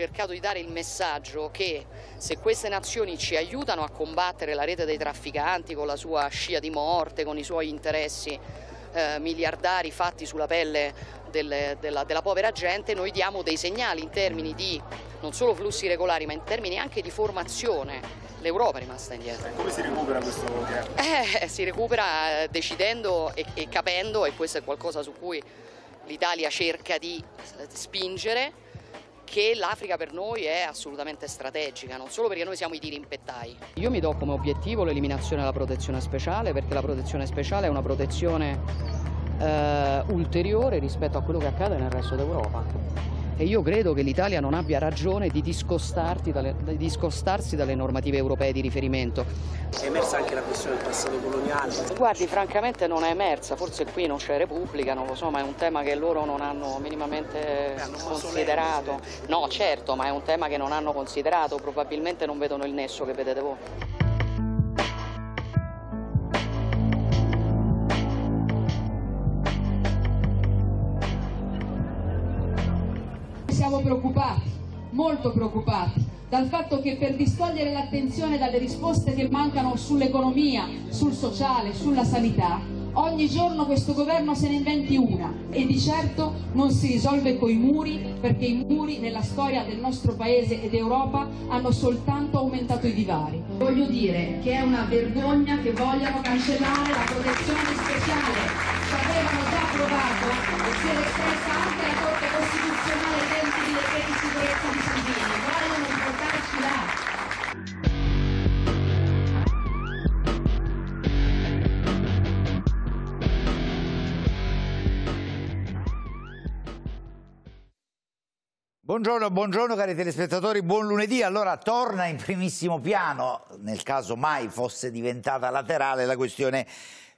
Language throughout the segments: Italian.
cercato di dare il messaggio che se queste nazioni ci aiutano a combattere la rete dei trafficanti con la sua scia di morte, con i suoi interessi eh, miliardari fatti sulla pelle delle, della, della povera gente, noi diamo dei segnali in termini di non solo flussi regolari ma in termini anche di formazione l'Europa è rimasta indietro. come si recupera questo gap? Eh, si recupera eh, decidendo e, e capendo, e questo è qualcosa su cui l'Italia cerca di eh, spingere, che l'Africa per noi è assolutamente strategica, non solo perché noi siamo i dirimpettai. Io mi do come obiettivo l'eliminazione della protezione speciale, perché la protezione speciale è una protezione eh, ulteriore rispetto a quello che accade nel resto d'Europa e io credo che l'Italia non abbia ragione di, dalle, di discostarsi dalle normative europee di riferimento. È emersa anche la questione del passato coloniale? Guardi, francamente non è emersa, forse qui non c'è Repubblica, non lo so, ma è un tema che loro non hanno minimamente Beh, considerato. Solenne, no, certo, ma è un tema che non hanno considerato, probabilmente non vedono il nesso che vedete voi. siamo preoccupati, molto preoccupati, dal fatto che per distogliere l'attenzione dalle risposte che mancano sull'economia, sul sociale, sulla sanità, ogni giorno questo governo se ne inventi una e di certo non si risolve coi muri perché i muri nella storia del nostro paese ed Europa hanno soltanto aumentato i divari. Voglio dire che è una vergogna che vogliano cancellare la protezione speciale, ci avevano già provato e si era espressa anche Buongiorno, buongiorno cari telespettatori, buon lunedì. Allora torna in primissimo piano, nel caso mai fosse diventata laterale, la questione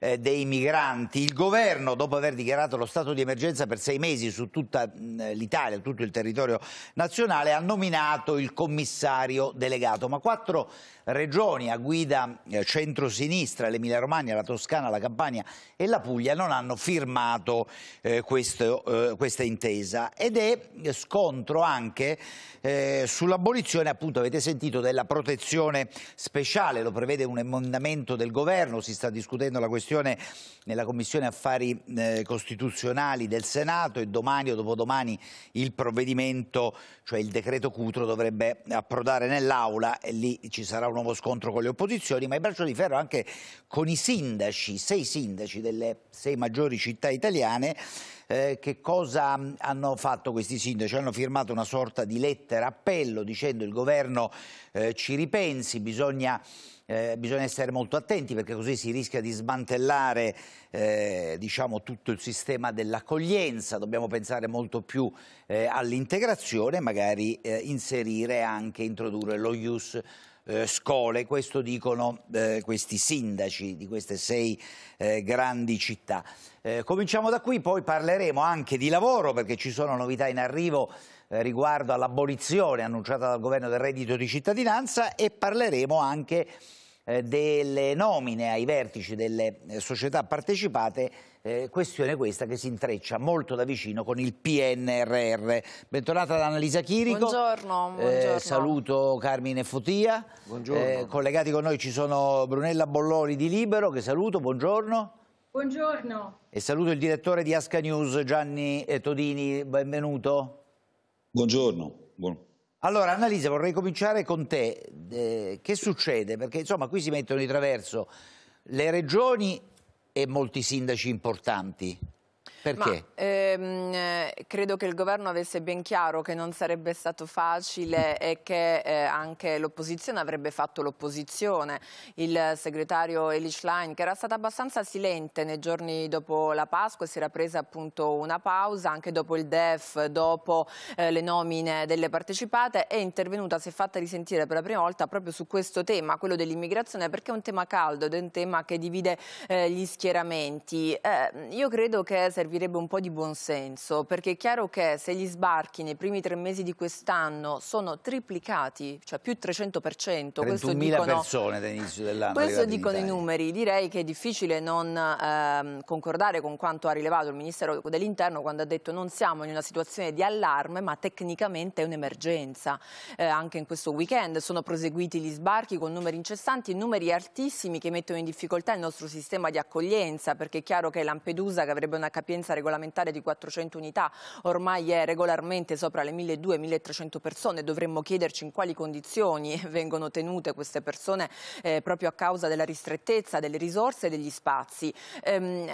eh, dei migranti. Il governo, dopo aver dichiarato lo stato di emergenza per sei mesi su tutta l'Italia, tutto il territorio nazionale, ha nominato il commissario delegato. Ma quattro regioni a guida eh, centrosinistra, l'Emilia Romagna, la Toscana, la Campania e la Puglia, non hanno firmato eh, questo, eh, questa intesa. Ed è scontro anche eh, sull'abolizione, appunto, avete sentito, della protezione speciale. Lo prevede un emendamento del governo, si sta discutendo la questione discussione nella Commissione Affari eh, Costituzionali del Senato e domani o dopodomani il provvedimento, cioè il decreto Cutro, dovrebbe approdare nell'Aula e lì ci sarà un nuovo scontro con le opposizioni, ma il braccio di ferro anche con i sindaci, sei sindaci delle sei maggiori città italiane eh, che cosa hanno fatto questi sindaci? Hanno firmato una sorta di lettera appello dicendo il governo eh, ci ripensi, bisogna... Eh, bisogna essere molto attenti perché così si rischia di smantellare eh, diciamo, tutto il sistema dell'accoglienza, dobbiamo pensare molto più eh, all'integrazione, magari eh, inserire anche, introdurre lo IUS eh, scuole, questo dicono eh, questi sindaci di queste sei eh, grandi città. Eh, cominciamo da qui, poi parleremo anche di lavoro perché ci sono novità in arrivo eh, riguardo all'abolizione annunciata dal governo del reddito di cittadinanza e parleremo anche di eh, delle nomine ai vertici delle eh, società partecipate, eh, questione questa che si intreccia molto da vicino con il PNRR. Bentornata da Annalisa Chirico. Buongiorno. buongiorno. saluto Carmine Fotia. Buongiorno. collegati con noi ci sono Brunella Bolloni di Libero, che saluto, buongiorno. Buongiorno. E saluto il direttore di Asca News, Gianni Todini, benvenuto. Buongiorno. Buon... Allora Annalisa vorrei cominciare con te, eh, che succede? Perché insomma qui si mettono di traverso le regioni e molti sindaci importanti perché? Ma, ehm, eh, credo che il governo avesse ben chiaro che non sarebbe stato facile e che eh, anche l'opposizione avrebbe fatto l'opposizione. Il segretario Eli Schlein, che era stata abbastanza silente nei giorni dopo la Pasqua, si era presa appunto una pausa, anche dopo il DEF, dopo eh, le nomine delle partecipate, è intervenuta, si è fatta risentire per la prima volta proprio su questo tema, quello dell'immigrazione, perché è un tema caldo ed è un tema che divide eh, gli schieramenti. Eh, io credo che servirebbe servirebbe un po' di buonsenso, perché è chiaro che se gli sbarchi nei primi tre mesi di quest'anno sono triplicati, cioè più 300%, questo dicono, persone dall'inizio dell'anno. Questo dicono i numeri, direi che è difficile non ehm, concordare con quanto ha rilevato il Ministero dell'Interno quando ha detto non siamo in una situazione di allarme, ma tecnicamente è un'emergenza. Eh, anche in questo weekend sono proseguiti gli sbarchi con numeri incessanti, numeri altissimi che mettono in difficoltà il nostro sistema di accoglienza, perché è chiaro che Lampedusa, che avrebbe una capienza capienza regolamentare di 400 unità ormai è regolarmente sopra le 1200-1300 persone. Dovremmo chiederci in quali condizioni vengono tenute queste persone eh, proprio a causa della ristrettezza delle risorse e degli spazi. Ehm,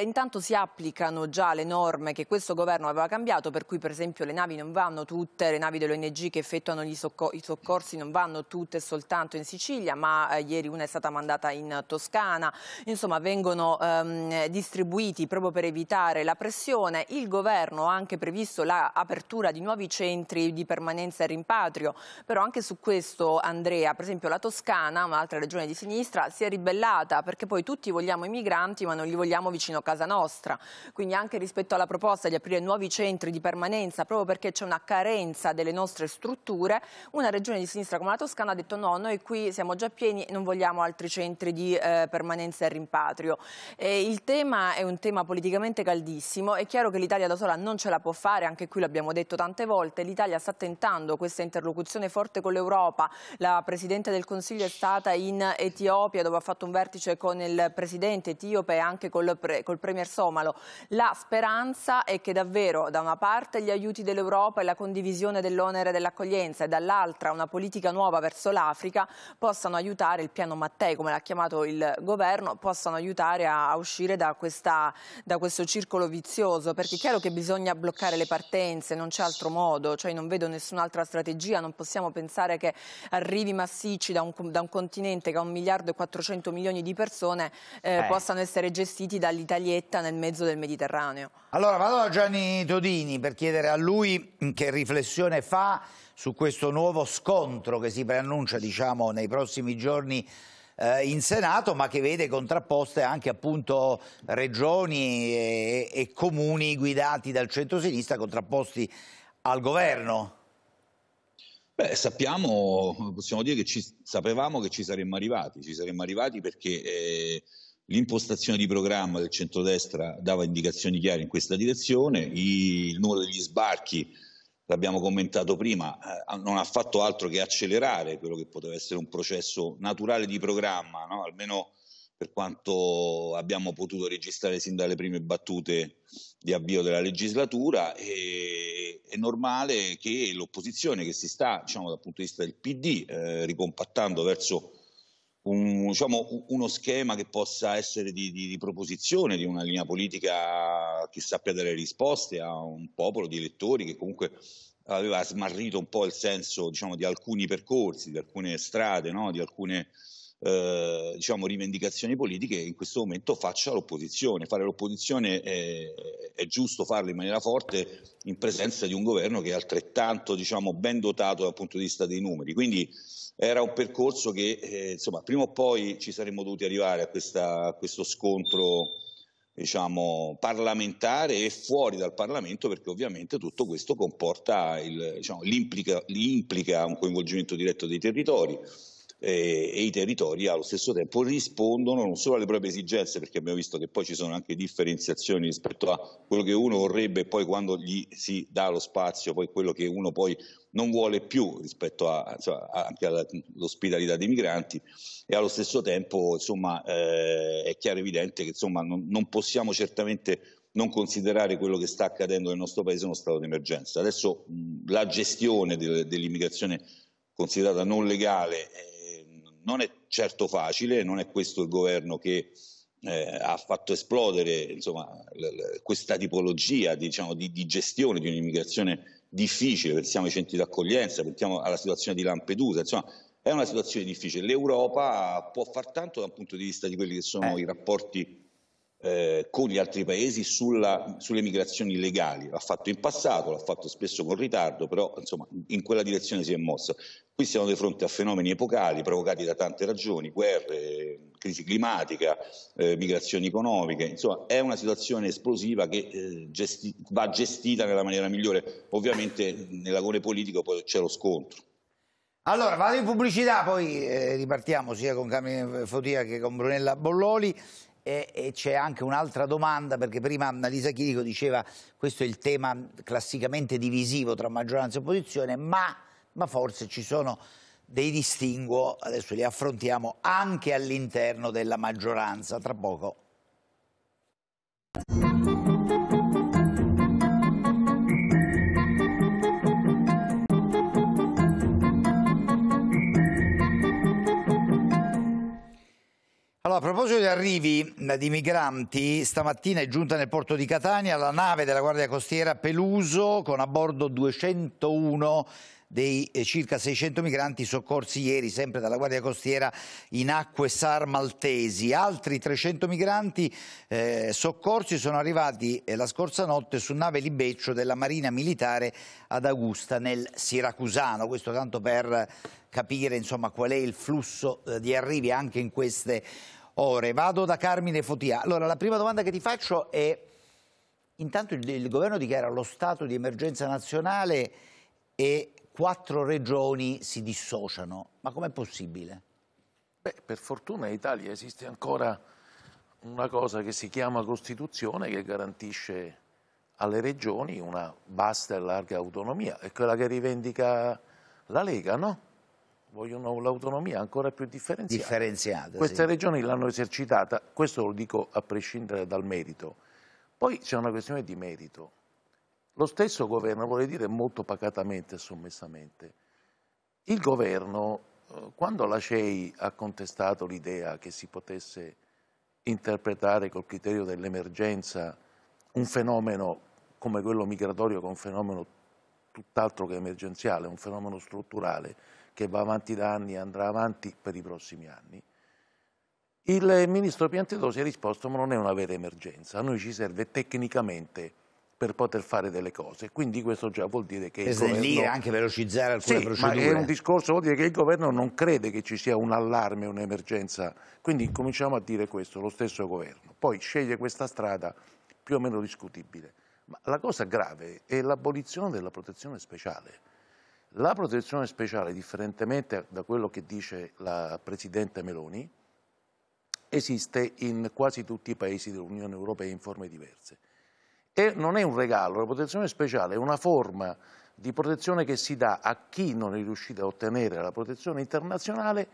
intanto si applicano già le norme che questo governo aveva cambiato, per cui per esempio le navi non vanno tutte, le navi dell'ONG che effettuano socco i soccorsi non vanno tutte soltanto in Sicilia, ma eh, ieri una è stata mandata in Toscana. Insomma, vengono ehm, distribuiti proprio per evitare superare la pressione, il governo ha anche previsto l'apertura di nuovi centri di permanenza e rimpatrio, però anche su questo Andrea, per esempio la Toscana, un'altra regione di sinistra, si è ribellata perché poi tutti vogliamo i migranti ma non li vogliamo vicino a casa nostra, quindi anche rispetto alla proposta di aprire nuovi centri di permanenza proprio perché c'è una carenza delle nostre strutture, una regione di sinistra come la Toscana ha detto no, noi qui siamo già pieni, e non vogliamo altri centri di eh, permanenza e rimpatrio. E il tema è un tema politicamente caldissimo caldissimo. È chiaro che l'Italia da sola non ce la può fare, anche qui l'abbiamo detto tante volte. L'Italia sta tentando questa interlocuzione forte con l'Europa. La Presidente del Consiglio è stata in Etiopia dove ha fatto un vertice con il Presidente etiope e anche col, pre, col Premier Somalo. La speranza è che davvero da una parte gli aiuti dell'Europa e la condivisione dell'onere dell'accoglienza e dall'altra una politica nuova verso l'Africa possano aiutare il piano Mattei, come l'ha chiamato il governo, possano aiutare a, a uscire da, questa, da questo circolo circolo vizioso, perché è chiaro che bisogna bloccare le partenze, non c'è altro modo, cioè non vedo nessun'altra strategia, non possiamo pensare che arrivi massicci da un, da un continente che ha un miliardo e 400 milioni di persone eh, eh. possano essere gestiti dall'Italietta nel mezzo del Mediterraneo. Allora vado a Gianni Todini per chiedere a lui che riflessione fa su questo nuovo scontro che si preannuncia diciamo, nei prossimi giorni eh, in Senato ma che vede contrapposte anche appunto regioni e, e comuni guidati dal centrosinistra contrapposti al governo. Beh, sappiamo, possiamo dire che ci, sapevamo che ci saremmo arrivati, ci saremmo arrivati perché eh, l'impostazione di programma del centrodestra dava indicazioni chiare in questa direzione, i, il numero degli sbarchi l'abbiamo commentato prima, eh, non ha fatto altro che accelerare quello che poteva essere un processo naturale di programma, no? almeno per quanto abbiamo potuto registrare sin dalle prime battute di avvio della legislatura, e, è normale che l'opposizione che si sta, diciamo dal punto di vista del PD, eh, ricompattando verso un, diciamo, uno schema che possa essere di, di, di, proposizione di una linea politica che sappia dare risposte a un popolo di elettori che comunque aveva smarrito un po' il senso diciamo, di alcuni percorsi, di alcune strade, no? di alcune eh, diciamo, rivendicazioni politiche in questo momento faccia l'opposizione. Fare l'opposizione è, è, giusto farlo in maniera forte in presenza di un governo che è altrettanto diciamo, ben dotato dal punto di vista dei numeri. Quindi era un percorso che eh, insomma, prima o poi ci saremmo dovuti arrivare a, questa, a questo scontro diciamo, parlamentare e fuori dal Parlamento perché ovviamente tutto questo comporta il, diciamo, l'implica, l'implica un coinvolgimento diretto dei territori, eh, e i territori allo stesso tempo rispondono non solo alle proprie esigenze, perché abbiamo visto che poi ci sono anche differenziazioni rispetto a quello che uno vorrebbe e poi quando gli si dà lo spazio, poi quello che uno poi non vuole più rispetto a, insomma, anche all'ospitalità dei migranti e allo stesso tempo insomma, eh, è chiaro e evidente che insomma, non, non possiamo certamente non considerare quello che sta accadendo nel nostro paese uno stato di emergenza. Adesso la gestione dell'immigrazione considerata non legale eh, non è certo facile, non è questo il governo che eh, ha fatto esplodere insomma, questa tipologia diciamo, di, di, gestione di un'immigrazione difficile, pensiamo ai centri d'accoglienza, pensiamo alla situazione di Lampedusa, insomma è una situazione difficile. L'Europa può far tanto dal punto di vista di quelli che sono eh. i rapporti eh, con gli altri paesi sulla, sulle migrazioni illegali. L'ha fatto in passato, l'ha fatto spesso con ritardo, però insomma, in quella direzione si è mossa. Qui siamo di fronte a fenomeni epocali provocati da tante ragioni, guerre, crisi climatica, eh, migrazioni economiche, insomma è una situazione esplosiva che eh, gesti va gestita nella maniera migliore. Ovviamente nell'agone politico poi c'è lo scontro. Allora, vado in pubblicità, poi eh, ripartiamo sia con Carmine Fotia che con Brunella Bolloli e, e c'è anche un'altra domanda, perché prima Annalisa Chirico diceva questo è il tema classicamente divisivo tra maggioranza e opposizione, ma, ma forse ci sono dei distinguo, adesso li affrontiamo anche all'interno della maggioranza, tra poco. Allora, a proposito di arrivi eh, di migranti, stamattina è giunta nel porto di Catania la nave della Guardia Costiera Peluso con a bordo 201 dei eh, circa 600 migranti soccorsi ieri sempre dalla Guardia Costiera in acque SAR maltesi. Altri 300 migranti eh, soccorsi sono arrivati eh, la scorsa notte su nave Libeccio della Marina Militare ad Augusta nel Siracusano. Questo tanto per capire insomma, qual è il flusso di arrivi anche in queste ore. Vado da Carmine Fotia. Allora, la prima domanda che ti faccio è, intanto il, il governo dichiara lo stato di emergenza nazionale e quattro regioni si dissociano. Ma com'è possibile? Beh, per fortuna in Italia esiste ancora una cosa che si chiama Costituzione che garantisce alle regioni una vasta e larga autonomia, è quella che rivendica la Lega, no? vogliono l'autonomia ancora più differenziata. differenziata Queste sì. regioni l'hanno esercitata, questo lo dico a prescindere dal merito. Poi c'è una questione di merito. Lo stesso governo, vorrei dire molto pacatamente e sommessamente, il governo, eh, quando la CEI ha contestato l'idea che si potesse interpretare col criterio dell'emergenza un fenomeno come quello migratorio che è un fenomeno tutt'altro che emergenziale, è un fenomeno strutturale che va avanti da anni e andrà avanti per i prossimi anni, il ministro Piantedosi ha risposto ma non è una vera emergenza, a noi ci serve tecnicamente per poter fare delle cose. Quindi questo già vuol dire che... Questo governo... lì anche velocizzare alcune sì, procedure. ma è un discorso, vuol dire che il governo non crede che ci sia un allarme, un'emergenza. Quindi cominciamo a dire questo, lo stesso governo. Poi sceglie questa strada più o meno discutibile. Ma la cosa grave è l'abolizione della protezione speciale. La protezione speciale, differentemente da quello che dice la Presidente Meloni, esiste in quasi tutti i paesi dell'Unione Europea in forme diverse. E non è un regalo, la protezione speciale è una forma di protezione che si dà a chi non è riuscito a ottenere la protezione internazionale,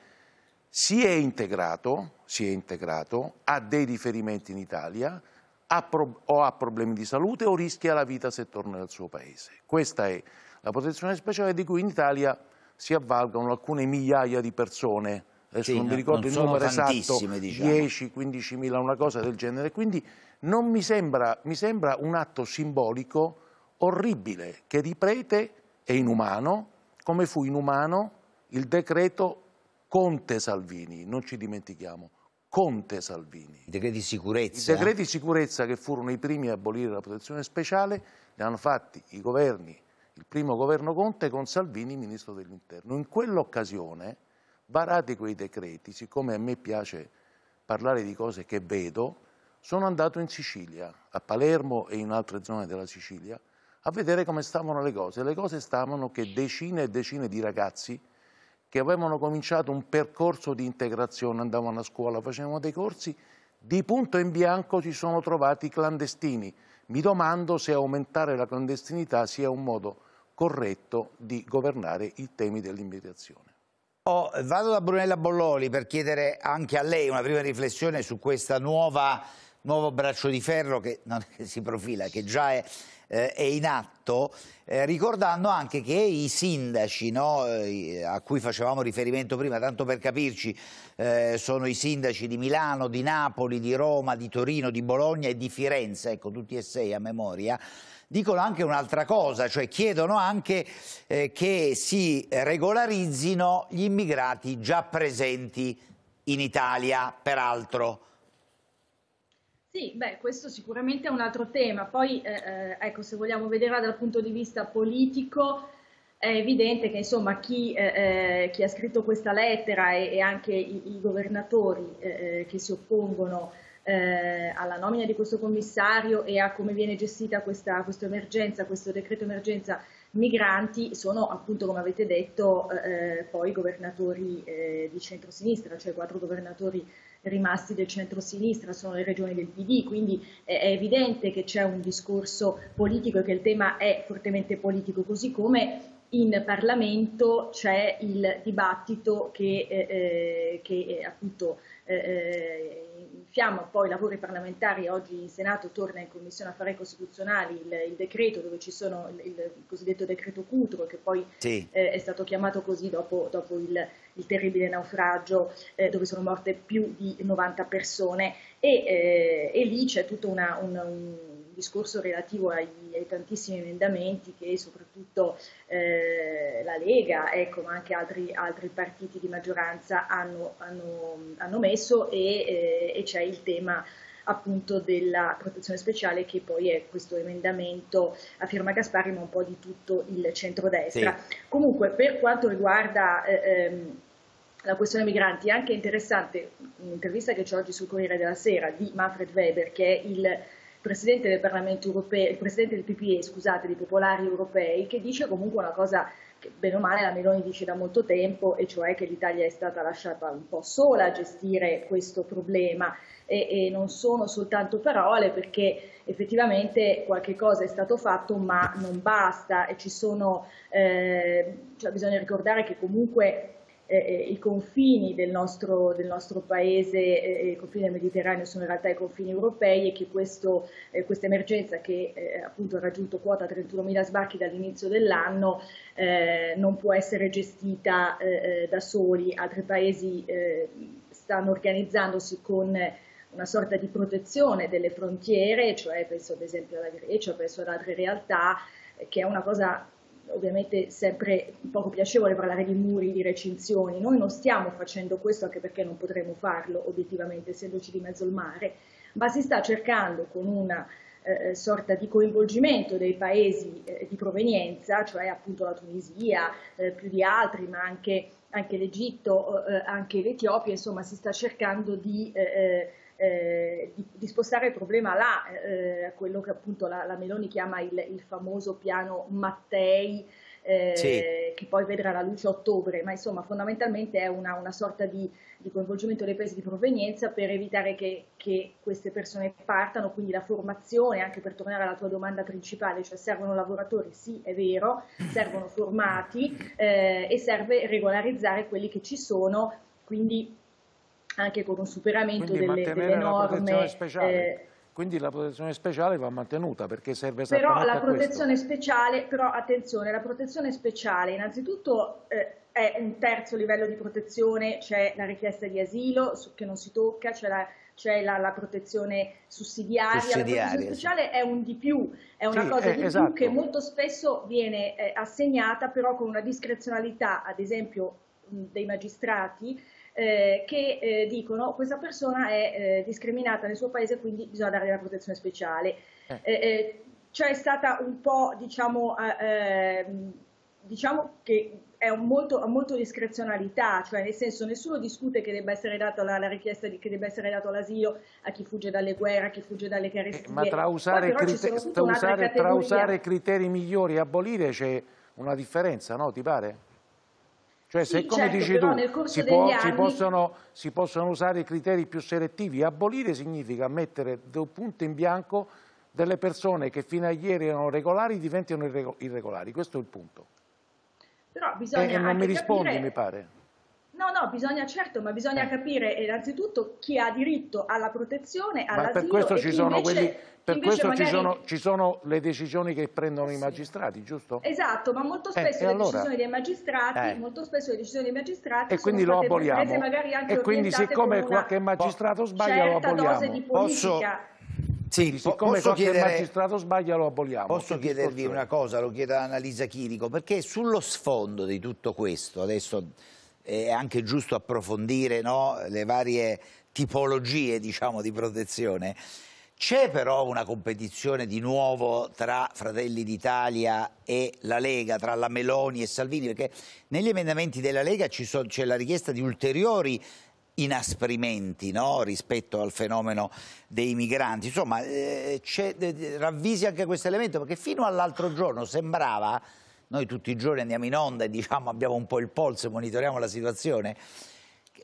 si è integrato, si è integrato ha dei riferimenti in Italia, ha o ha problemi di salute o rischia la vita se torna nel suo paese. Questa è la protezione speciale di cui in Italia si avvalgono alcune migliaia di persone, adesso sì, non mi ricordo non il numero esatto, diciamo. 10-15 una cosa del genere. Quindi non mi sembra, mi sembra un atto simbolico orribile che riprete è inumano, come fu inumano il decreto Conte Salvini, non ci dimentichiamo. Conte Salvini. I decreti sicurezza. I decreti sicurezza che furono i primi a abolire la protezione speciale li hanno fatti i governi, il primo governo Conte con Salvini ministro dell'interno. In quell'occasione, varati quei decreti, siccome a me piace parlare di cose che vedo, sono andato in Sicilia, a Palermo e in altre zone della Sicilia, a vedere come stavano le cose. Le cose stavano che decine e decine di ragazzi che avevano cominciato un percorso di integrazione, andavano a scuola, facevano dei corsi, di punto in bianco si sono trovati clandestini. Mi domando se aumentare la clandestinità sia un modo corretto di governare i temi dell'immigrazione. Oh, vado da Brunella Bolloli per chiedere anche a lei una prima riflessione su questo nuovo braccio di ferro che non che si profila, che già è eh, è in atto, eh, ricordando anche che i sindaci no, eh, a cui facevamo riferimento prima, tanto per capirci, eh, sono i sindaci di Milano, di Napoli, di Roma, di Torino, di Bologna e di Firenze, ecco tutti e sei a memoria, dicono anche un'altra cosa, cioè chiedono anche eh, che si regolarizzino gli immigrati già presenti in Italia, peraltro. Sì, beh, questo sicuramente è un altro tema. Poi, eh, eh, ecco, se vogliamo vederla dal punto di vista politico, è evidente che insomma, chi, eh, eh chi, ha scritto questa lettera e, e anche i, i governatori eh, eh che si oppongono alla nomina di questo commissario e a come viene gestita questa, questa emergenza, questo decreto emergenza migranti sono appunto come avete detto eh, poi governatori eh, di centrosinistra, cioè quattro governatori rimasti del centro-sinistra, sono le regioni del PD, quindi è evidente che c'è un discorso politico e che il tema è fortemente politico, così come in Parlamento c'è il dibattito che, eh, eh che eh, appunto eh, eh iniziamo poi i lavori parlamentari, oggi in Senato torna in Commissione Affari Costituzionali il, il decreto dove ci sono il, il cosiddetto decreto Cutro che poi sì. eh, è stato chiamato così dopo, dopo il, il, terribile naufragio eh, dove sono morte più di 90 persone e, eh, e lì c'è tutto una, un, un discorso relativo ai, ai tantissimi emendamenti che soprattutto eh, la Lega, ecco, ma anche altri, altri, partiti di maggioranza hanno, hanno, hanno messo e, eh, e c'è il tema appunto della protezione speciale che poi è questo emendamento a firma Gasparri ma un po' di tutto il centrodestra. Sì. Comunque per quanto riguarda eh, ehm, la questione migranti è anche interessante un'intervista che c'è oggi sul Corriere della Sera di Manfred Weber che è il Presidente del Parlamento europeo, il Presidente del PPE, scusate, dei Popolari Europei, che dice comunque una cosa che bene o male la Meloni dice da molto tempo, e cioè che l'Italia è stata lasciata un po' sola a gestire questo problema e, e non sono soltanto parole perché effettivamente qualche cosa è stato fatto ma non basta e ci sono, eh, cioè bisogna ricordare che comunque eh, eh, i confini del nostro, del nostro paese, eh, i confini del Mediterraneo sono in realtà i confini europei e che eh, questa eh, quest emergenza che eh, appunto ha raggiunto quota 31.000 sbarchi dall'inizio dell'anno non può essere gestita da soli, altri paesi stanno organizzandosi con una sorta di protezione delle frontiere, cioè penso ad esempio alla Grecia, penso ad altre realtà, che è una cosa ovviamente sempre poco piacevole parlare di muri, di recinzioni, noi non stiamo facendo questo anche perché non potremo farlo obiettivamente essendoci di mezzo al mare, ma si sta cercando con una eh, sorta di coinvolgimento dei paesi eh, di provenienza, cioè appunto la Tunisia eh, più di altri, ma anche, anche l'Egitto, eh, anche l'Etiopia, insomma si sta cercando di eh, eh, eh, di, di, spostare il problema là, eh, quello che appunto la, la Meloni chiama il, il, famoso piano Mattei, eh, sì. che poi vedrà la luce a ottobre, ma insomma fondamentalmente è una, una sorta di, di, coinvolgimento dei paesi di provenienza per evitare che, che, queste persone partano, quindi la formazione, anche per tornare alla tua domanda principale, cioè servono lavoratori, sì è vero, servono formati eh, e serve regolarizzare quelli che ci sono, quindi anche con un superamento delle, delle norme. Eh, Quindi la protezione speciale va mantenuta perché serve sempre. però la protezione speciale, però attenzione, la protezione speciale innanzitutto eh, è un terzo livello di protezione, c'è la richiesta di asilo che non si tocca, c'è la, la, la, protezione sussidiaria, sussidiaria, la protezione speciale è un di più, è una sì, cosa è, eh, di esatto. più che molto spesso viene eh, assegnata però con una discrezionalità, ad esempio mh, dei magistrati, eh, che eh, dicono questa persona è eh, discriminata nel suo paese quindi bisogna dargli la protezione speciale. Eh. Eh, eh, c'è cioè, stata un po', diciamo, ehm, diciamo che è molto, molto, discrezionalità, cioè nel senso nessuno discute che debba essere data la, la, richiesta di, che debba essere dato l'asilo a chi fugge dalle guerre, a chi fugge dalle carestie. Eh, ma tra usare, ma tra usare, tra usare criteri migliori e abolire c'è una differenza, no? Ti pare? Cioè se, sì, come certo, dici tu, si, può, anni... si, possono, si, possono, usare criteri più selettivi. Abolire significa mettere un punto in bianco delle persone che fino a ieri erano regolari diventano irregolari. Questo è il punto. Però bisogna e, e non mi rispondi, capire... mi pare. No, no, bisogna certo, ma bisogna eh. capire eh, innanzitutto chi ha diritto alla protezione, all'asilo. Ma per questo, ci sono, invece, quelli, per questo magari... ci, sono, ci sono, le decisioni che prendono sì. i magistrati, giusto? Esatto, ma molto eh, spesso, eh, le, allora? decisioni magistrati, eh. molto spesso le decisioni dei magistrati, e quindi lo aboliamo. e quindi siccome qualche magistrato sbaglia lo aboliamo. Posso... Sì, po siccome posso chiedere... magistrato sbaglia lo aboliamo. Posso chiedervi una cosa, lo chiedo ad Annalisa Chirico, perché sullo sfondo di tutto questo, adesso è anche giusto approfondire no, le varie tipologie diciamo, di protezione. C'è però una competizione di nuovo tra Fratelli d'Italia e la Lega, tra la Meloni e Salvini, perché negli emendamenti della Lega c'è la richiesta di ulteriori inasprimenti no? rispetto al fenomeno dei migranti. Insomma, eh, eh, ravvisi anche questo elemento, perché fino all'altro giorno sembrava noi tutti i giorni andiamo in onda e diciamo abbiamo un po' il polso e monitoriamo la situazione,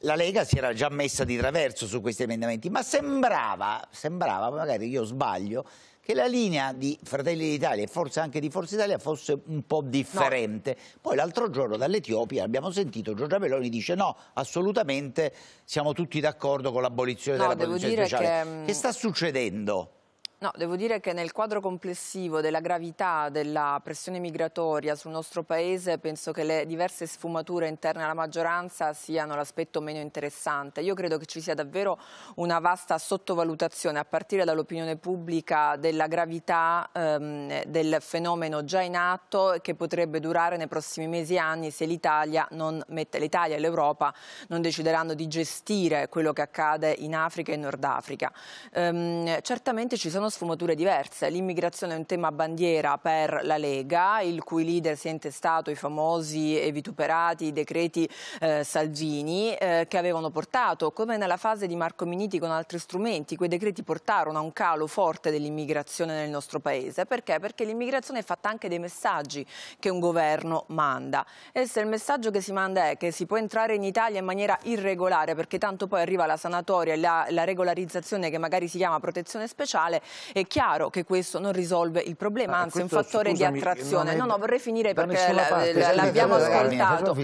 la Lega si era già messa di traverso su questi emendamenti, ma sembrava, sembrava magari io sbaglio, che la linea di Fratelli d'Italia e forse anche di Forza Italia fosse un po' differente. No. Poi l'altro giorno dall'Etiopia abbiamo sentito Giorgia Meloni dice no, assolutamente siamo tutti d'accordo con l'abolizione no, della produzione speciale. Che... che sta mm, succedendo? No, devo dire che nel quadro complessivo della gravità della pressione migratoria sul nostro Paese penso che le diverse sfumature interne alla maggioranza siano l'aspetto meno interessante. Io credo che ci sia davvero una vasta sottovalutazione a partire dall'opinione pubblica della gravità ehm, del fenomeno già in atto che potrebbe durare nei prossimi mesi e anni se l'Italia e l'Europa non decideranno di gestire quello che accade in Africa e in Nord Africa. Ehm, certamente ci sono sfumature diverse. L'immigrazione è un tema bandiera per la Lega, il cui leader si è intestato i famosi e vituperati decreti eh, Salvini eh, che avevano portato, come nella fase di Marco Miniti con altri strumenti, quei decreti portarono a un calo forte dell'immigrazione nel nostro paese. Perché? Perché l'immigrazione è fatta anche dei messaggi che un governo manda. E se il messaggio che si manda è che si può entrare in Italia in maniera irregolare perché tanto poi arriva la sanatoria e la, la regolarizzazione che magari si chiama protezione speciale, è chiaro che questo non risolve il problema, ah, anzi è un fattore scusami, di attrazione. È... No, no, vorrei finire perché l'abbiamo ascoltato. No,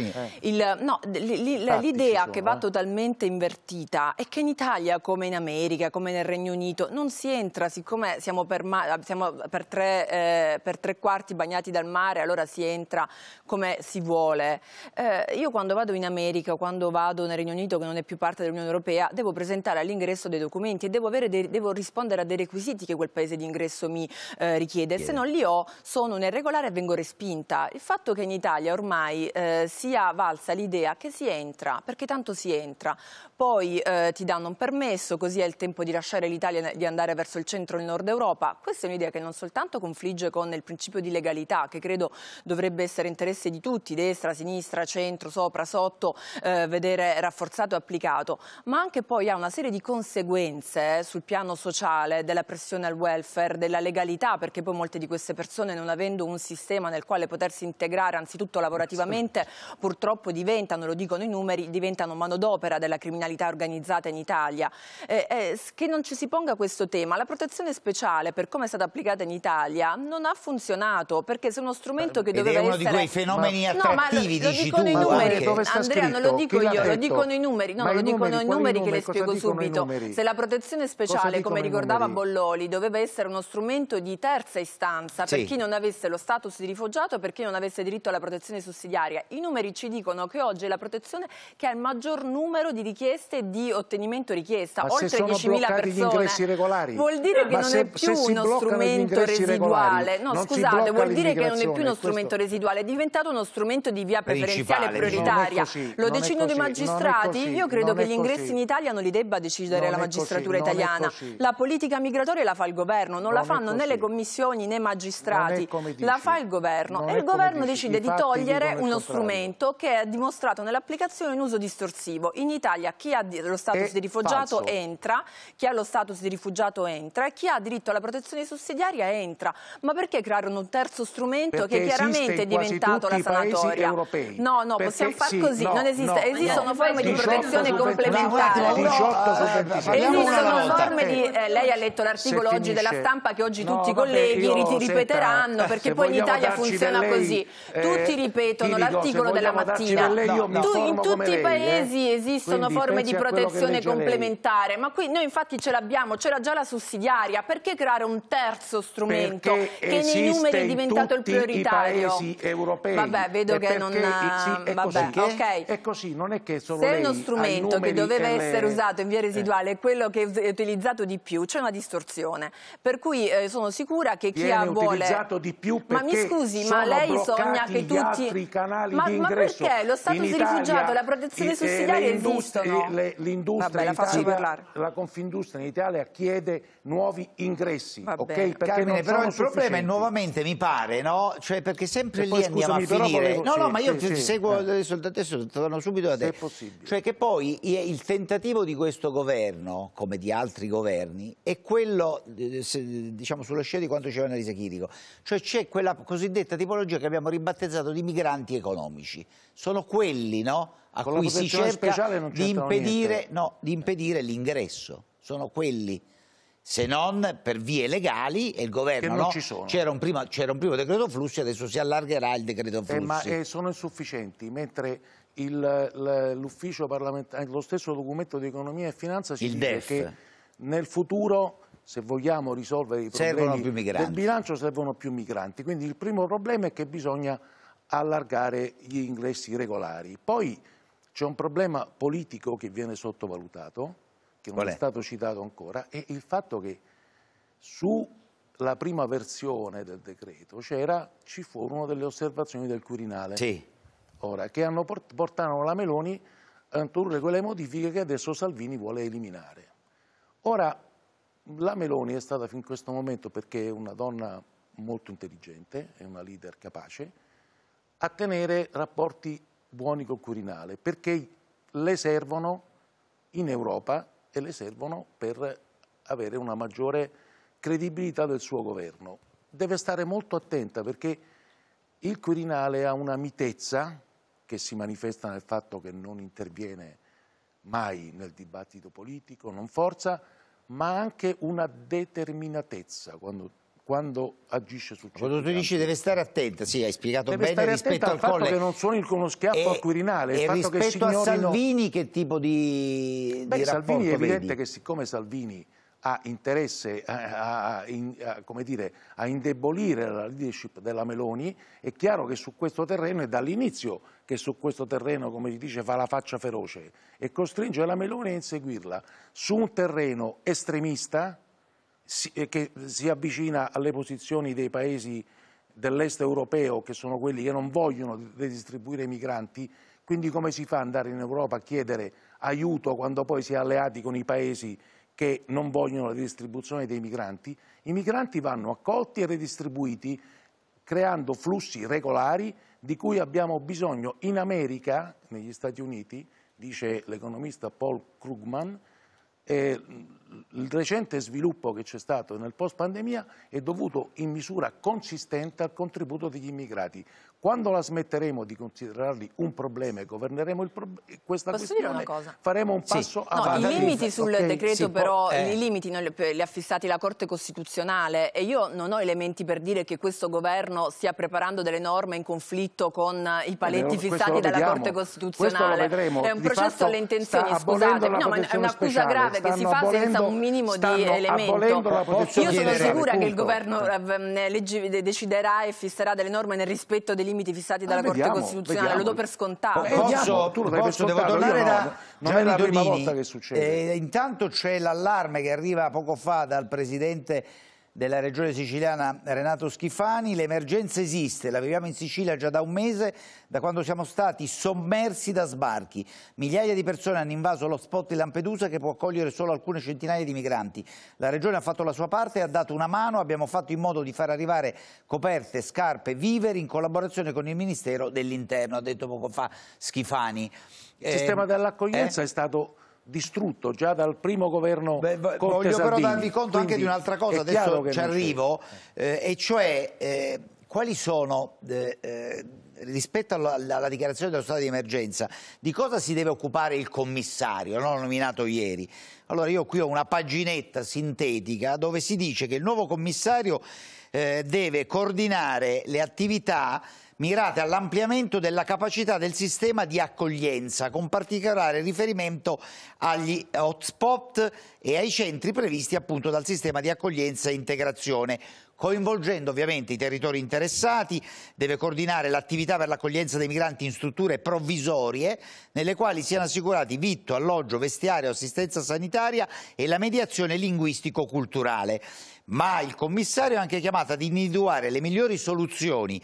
l'idea che va eh. totalmente invertita è che in Italia, come in America, come nel Regno Unito, non si entra, siccome siamo per, siamo per, tre, eh, per tre, quarti bagnati dal mare, allora si entra come si vuole. Eh, io quando vado in America, quando vado nel Regno Unito, che non è più parte dell'Unione Europea, devo presentare all'ingresso dei documenti e devo, dei, devo rispondere a dei requisiti documenti che quel paese di ingresso mi eh, richiede. Se non li ho, sono un irregolare e vengo respinta. Il fatto che in Italia ormai eh, sia valsa l'idea che si entra, perché tanto si entra, poi eh, ti danno un permesso, così è il tempo di lasciare l'Italia e di andare verso il centro e il nord Europa. Questa è un'idea che non soltanto confligge con il principio di legalità, che credo dovrebbe essere interesse di tutti, destra, sinistra, centro, sopra, sotto, eh, vedere rafforzato e applicato, ma anche poi ha una serie di conseguenze eh, sul piano sociale della pressione al welfare, della legalità, perché poi molte di queste persone non avendo un sistema nel quale potersi integrare anzitutto lavorativamente purtroppo diventano, lo dicono i numeri, diventano manodopera della criminalità organizzata in Italia. Eh, eh, che non ci si ponga questo tema, la protezione speciale per come è stata applicata in Italia non ha funzionato perché se uno strumento che doveva essere... è uno essere... di quei fenomeni attrattivi, no, lo, lo dicono tu, i numeri, Andrea non lo dico io, lo dicono i numeri, no, ma lo i dicono numeri, i numeri che le spiego subito. Se la protezione speciale, come ricordava Bolloli, Poli doveva essere uno strumento di terza istanza sì. per chi non avesse lo status di rifugiato, per chi non avesse diritto alla protezione sussidiaria. I numeri ci dicono che oggi è la protezione che ha il maggior numero di richieste di ottenimento richiesta, Ma oltre 10.000 persone. Regolari, vuol dire che non se, è più uno strumento residuale. Regolari, no, scusate, vuol dire che non è più uno strumento residuale, è diventato uno strumento di via preferenziale e diciamo, prioritaria. Così, lo decidono i magistrati? Così, Io credo che gli ingressi in Italia non li debba decidere non la magistratura così, italiana. La politica migratoria la fa il governo, non, non la fanno né le commissioni né i magistrati, la fa il governo non e il governo decide Infatti, di togliere uno strumento che è dimostrato nell'applicazione un uso distorsivo. In Italia chi ha lo status è di rifugiato falso. entra, chi ha lo status di rifugiato entra e chi ha diritto alla protezione sussidiaria entra. Ma perché creare un terzo strumento perché che chiaramente è diventato la sanatoria? No, no, perché possiamo far così, no, non esiste, no, esistono no, forme di protezione complementare. Esistono forme di eh, lei ha letto l'articolo articolo oggi della stampa che oggi no, tutti i colleghi vabbè, ripeteranno senta, perché poi in Italia funziona lei, così. Eh, tutti ripetono l'articolo della mattina. Lei, no, no, in tutti i eh. paesi eh? esistono forme di protezione complementare, ma qui noi infatti ce l'abbiamo, c'era già la sussidiaria, perché creare un terzo strumento perché che nei numeri è diventato il prioritario? Paesi europei. Vabbè, vedo che non ha... è, vabbè, così. è così, non è che solo Se uno strumento che doveva essere usato in via eh. residuale è quello che è utilizzato di più, c'è una distorsione milione. Per cui eh, sono sicura che chi ha vuole... di più ma mi scusi, ma lei sogna che tutti... Ma, ma, perché? Lo stato di rifugiato, la protezione sussidiaria esistono. L'industria, la, la Confindustria in Italia chiede nuovi ingressi. Vabbè, okay? Carmine, però il problema è nuovamente, mi pare, no? Cioè, perché sempre lì poi, andiamo a finire. Volevo... No, no, sì, ma io sì, seguo sì. Eh. adesso, adesso torno subito da te. è possibile. Cioè che poi il tentativo di questo governo, come di altri governi, è quello, eh, diciamo, sulla scia di quanto diceva Annalisa Chirico. Cioè c'è quella cosiddetta tipologia che abbiamo ribattezzato di migranti economici. Sono quelli, no? A Con cui si cerca di impedire, no, di impedire l'ingresso. Sono quelli se non per vie legali e il governo no. ci sono. C'era, un, un primo, decreto flussi, adesso si allargherà il decreto flussi. Eh, ma eh, sono insufficienti, mentre l'ufficio parlamentare, eh, lo stesso documento di economia e finanza ci il dice DEF. che nel futuro se vogliamo risolvere i problemi del bilancio servono più migranti. Quindi il primo problema è che bisogna allargare gli ingressi regolari. Poi c'è un problema politico che viene sottovalutato, che non è? è? stato citato ancora, è il fatto che sulla prima versione del decreto ci furono delle osservazioni del Quirinale sì. ora, che port portato la Meloni a introdurre quelle modifiche che adesso Salvini vuole eliminare. Ora, la Meloni è stata fin questo momento, perché è una donna molto intelligente, è una leader capace, a tenere rapporti buoni col Quirinale, perché le servono in Europa e le servono per avere una maggiore credibilità del suo governo. Deve stare molto attenta perché il Quirinale ha una mitezza che si manifesta nel fatto che non interviene mai nel dibattito politico, non forza, ma anche una determinatezza quando quando agisce su Quando tu dici deve stare attenta, sì, hai spiegato deve bene rispetto al, al fatto colle. che non sono il, uno schiaffo e, al Quirinale. E rispetto a Salvini no... che tipo di, Beh, di Salvini è evidente vedi? che siccome Salvini ha interesse a, a, a, dire, a, indebolire la leadership della Meloni, è chiaro che su questo terreno è dall'inizio che su questo terreno, come si dice, fa la faccia feroce e costringe la Meloni a inseguirla su un terreno estremista, si, eh, che si avvicina alle posizioni dei paesi dell'est europeo, che sono quelli che non vogliono redistribuire i migranti, quindi come si fa ad andare in Europa a chiedere aiuto quando poi si è alleati con i paesi che non vogliono la redistribuzione dei migranti? I migranti vanno accolti e redistribuiti creando flussi regolari di cui abbiamo bisogno in America, negli Stati Uniti, dice l'economista Paul Krugman, eh, il recente sviluppo che c'è stato nel post pandemia è dovuto in misura consistente al contributo degli immigrati. Quando la smetteremo di considerarli un problema e governeremo prob questa Posso questione, faremo un passo sì. avanti. No, I limiti sul okay, decreto però, eh. i limiti noi li ha fissati la Corte Costituzionale e io non ho elementi per dire che questo governo stia preparando delle norme in conflitto con i paletti Beh, fissati dalla vediamo. Corte Costituzionale. È un processo alle intenzioni, scusate. No, ma è un'accusa grave che si fa senza sia un minimo di elemento. Posso Io sono sicura che il governo ehm, deciderà e fisserà delle norme nel rispetto dei limiti fissati dalla ah, Corte Costituzionale, lo do per scontato. Posso, posso devo tornare da Giovanni Tonini. Eh, intanto c'è l'allarme che arriva poco fa dal Presidente della regione siciliana Renato Schifani. L'emergenza esiste, la viviamo in Sicilia già da un mese, da quando siamo stati sommersi da sbarchi. Migliaia di persone hanno invaso lo spot di Lampedusa che può accogliere solo alcune centinaia di migranti. La regione ha fatto la sua parte, ha dato una mano, abbiamo fatto in modo di far arrivare coperte, scarpe, viveri in collaborazione con il Ministero dell'Interno, ha detto poco fa Schifani. Il sistema ehm, dell'accoglienza eh? è stato distrutto già dal primo governo Beh, Voglio però darvi conto Quindi, anche di un'altra cosa, adesso ci arrivo, eh, e cioè eh, quali sono, eh, eh rispetto alla, alla, dichiarazione dello stato di emergenza, di cosa si deve occupare il commissario, no? nominato ieri? Allora io qui ho una paginetta sintetica dove si dice che il nuovo commissario eh, deve coordinare le attività mirate all'ampliamento della capacità del sistema di accoglienza, con particolare riferimento agli hotspot e ai centri previsti appunto dal sistema di accoglienza e integrazione coinvolgendo ovviamente i territori interessati, deve coordinare l'attività per l'accoglienza dei migranti in strutture provvisorie nelle quali siano assicurati vitto, alloggio, vestiario, assistenza sanitaria e la mediazione linguistico-culturale. Ma il commissario è anche chiamato ad individuare le migliori soluzioni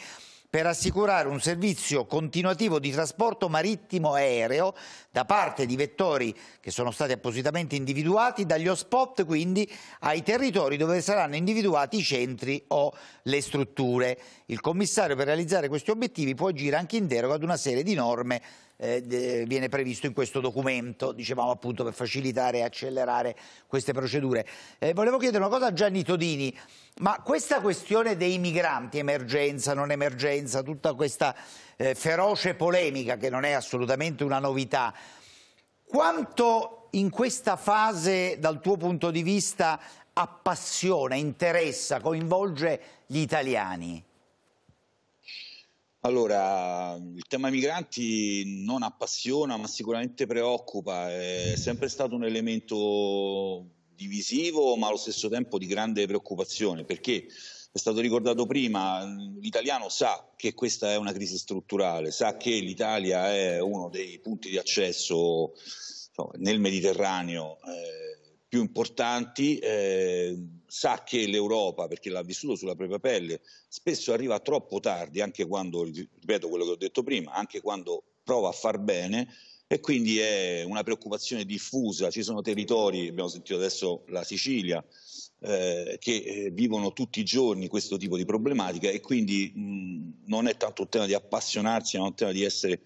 per assicurare un servizio continuativo di trasporto marittimo aereo da parte di vettori che sono stati appositamente individuati dagli hotspot, quindi ai territori dove saranno individuati i centri o le strutture. Il commissario per realizzare questi obiettivi può agire anche in deroga ad una serie di norme eh, viene previsto in questo documento, dicevamo appunto per facilitare e accelerare queste procedure. Eh, volevo chiedere una cosa a Gianni Todini, ma questa questione dei migranti, emergenza, non emergenza, tutta questa eh, feroce polemica, che non è assolutamente una novità. Quanto in questa fase, dal tuo punto di vista, appassiona, interessa, coinvolge gli italiani? Allora, il tema migranti non appassiona, ma sicuramente preoccupa. È sempre stato un elemento divisivo, ma allo stesso tempo di grande preoccupazione, perché è stato ricordato prima, l'italiano sa che questa è una crisi strutturale, sa che l'Italia è uno dei punti di accesso insomma, nel Mediterraneo eh, più importanti, eh, sa che l'Europa, perché l'ha vissuto sulla propria pelle, spesso arriva troppo tardi, anche quando, ripeto quello che ho detto prima, anche quando prova a far bene, e quindi è una preoccupazione diffusa. Ci sono territori, abbiamo sentito adesso la Sicilia, eh, che eh, vivono tutti i giorni questo tipo di problematica e quindi mh, non è tanto un tema di appassionarsi, ma un tema di essere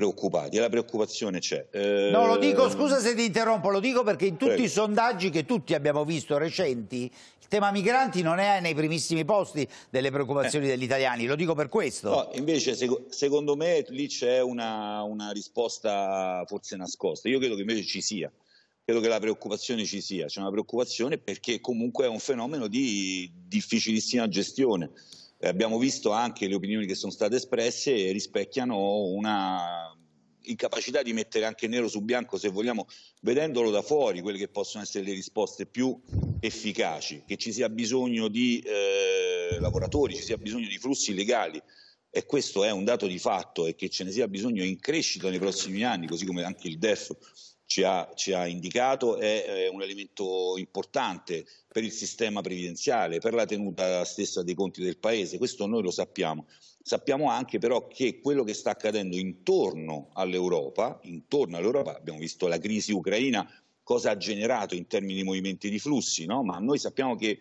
preoccupati e la preoccupazione c'è. Eh... No, lo ehm, dico, scusa se ti interrompo, lo dico perché in tutti Prego. i sondaggi che tutti abbiamo visto recenti, il tema migranti non è nei primissimi posti delle preoccupazioni eh. degli italiani, lo dico per questo. No, invece sec secondo me lì c'è una, una risposta forse nascosta, io credo che invece ci sia credo che la preoccupazione ci sia, c'è una preoccupazione perché comunque è un fenomeno di difficilissima gestione. Eh, abbiamo visto anche le opinioni che sono state espresse rispecchiano una incapacità di mettere anche nero su bianco, se vogliamo, vedendolo da fuori, quelle che possono essere le risposte più efficaci, che ci sia bisogno di eh, lavoratori, ci sia bisogno di flussi legali. E questo è un dato di fatto e che ce ne sia bisogno in crescita nei prossimi anni, così come anche il DEF ci ha, ci ha indicato è, è eh, un elemento importante per il sistema previdenziale, per la tenuta stessa dei conti del Paese, questo noi lo sappiamo. Sappiamo anche però che quello che sta accadendo intorno all'Europa, intorno all'Europa abbiamo visto la crisi ucraina, cosa ha generato in termini di movimenti di flussi, no? ma noi sappiamo che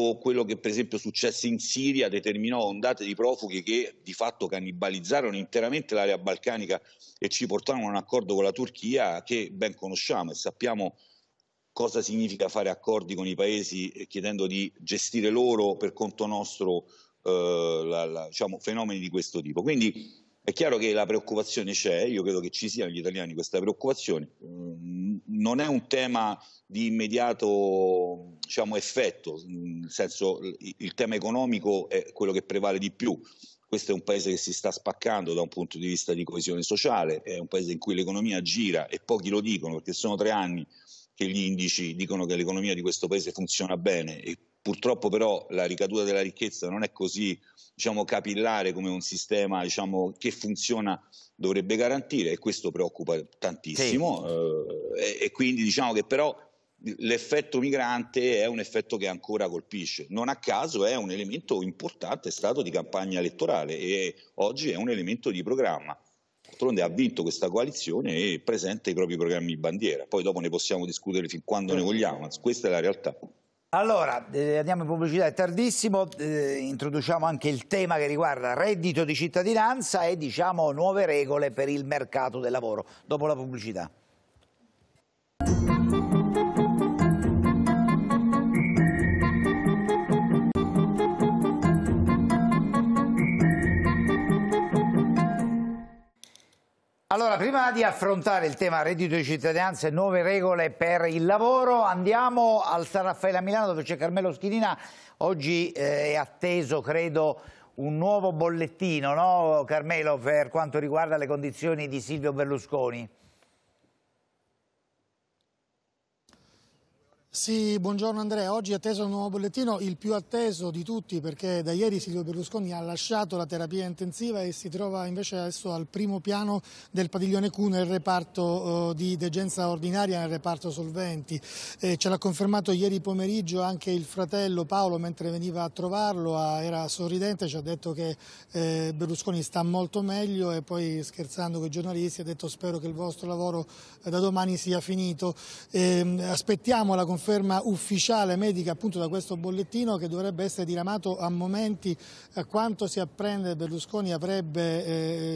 fatto quello che per esempio successe in Siria determinò ondate di profughi che di fatto cannibalizzarono interamente l'area balcanica e ci portarono a un accordo con la Turchia che ben conosciamo e sappiamo cosa significa fare accordi con i paesi eh, chiedendo di gestire loro per conto nostro eh, la, la, diciamo, fenomeni di questo tipo. Quindi è chiaro che la preoccupazione c'è, io credo che ci siano gli italiani questa preoccupazione, mm, non è un tema di immediato diciamo, effetto, mm, nel senso il tema economico è quello che prevale di più, questo è un paese che si sta spaccando da un punto di vista di coesione sociale, è un paese in cui l'economia gira e pochi lo dicono perché sono tre anni che gli indici dicono che l'economia di questo paese funziona bene e Purtroppo però la ricaduta della ricchezza non è così diciamo, capillare come un sistema diciamo, che funziona dovrebbe garantire e questo preoccupa tantissimo sì. eh, e, quindi diciamo che però l'effetto migrante è un effetto che ancora colpisce. Non a caso è un elemento importante stato di campagna elettorale e oggi è un elemento di programma. D'altronde ha vinto questa coalizione e presenta i propri programmi bandiera. Poi dopo ne possiamo discutere fin quando ne certo. vogliamo, ma questa è la realtà. Allora, eh, andiamo in pubblicità, è tardissimo, eh, introduciamo anche il tema che riguarda reddito di cittadinanza e diciamo nuove regole per il mercato del lavoro, dopo la pubblicità. Allora, prima di affrontare il tema reddito di cittadinanza e nuove regole per il lavoro, andiamo al San Raffaele a Milano dove c'è Carmelo Schirina. Oggi eh, è atteso, credo, un nuovo bollettino, no Carmelo, per quanto riguarda le condizioni di Silvio Berlusconi? Sì, buongiorno Andrea. Oggi è atteso un nuovo bollettino, il più atteso di tutti perché da ieri Silvio Berlusconi ha lasciato la terapia intensiva e si trova invece adesso al primo piano del padiglione Q nel reparto eh, di degenza ordinaria, nel reparto solventi. Eh, ce l'ha confermato ieri pomeriggio anche il fratello Paolo mentre veniva a trovarlo, a, era sorridente, ci ha detto che eh, Berlusconi sta molto meglio e poi scherzando con i giornalisti ha detto spero che il vostro lavoro eh, da domani sia finito. Ehm, aspettiamo la confermazione conferma ufficiale medica appunto da questo bollettino che dovrebbe essere diramato a momenti eh, quanto si apprende Berlusconi avrebbe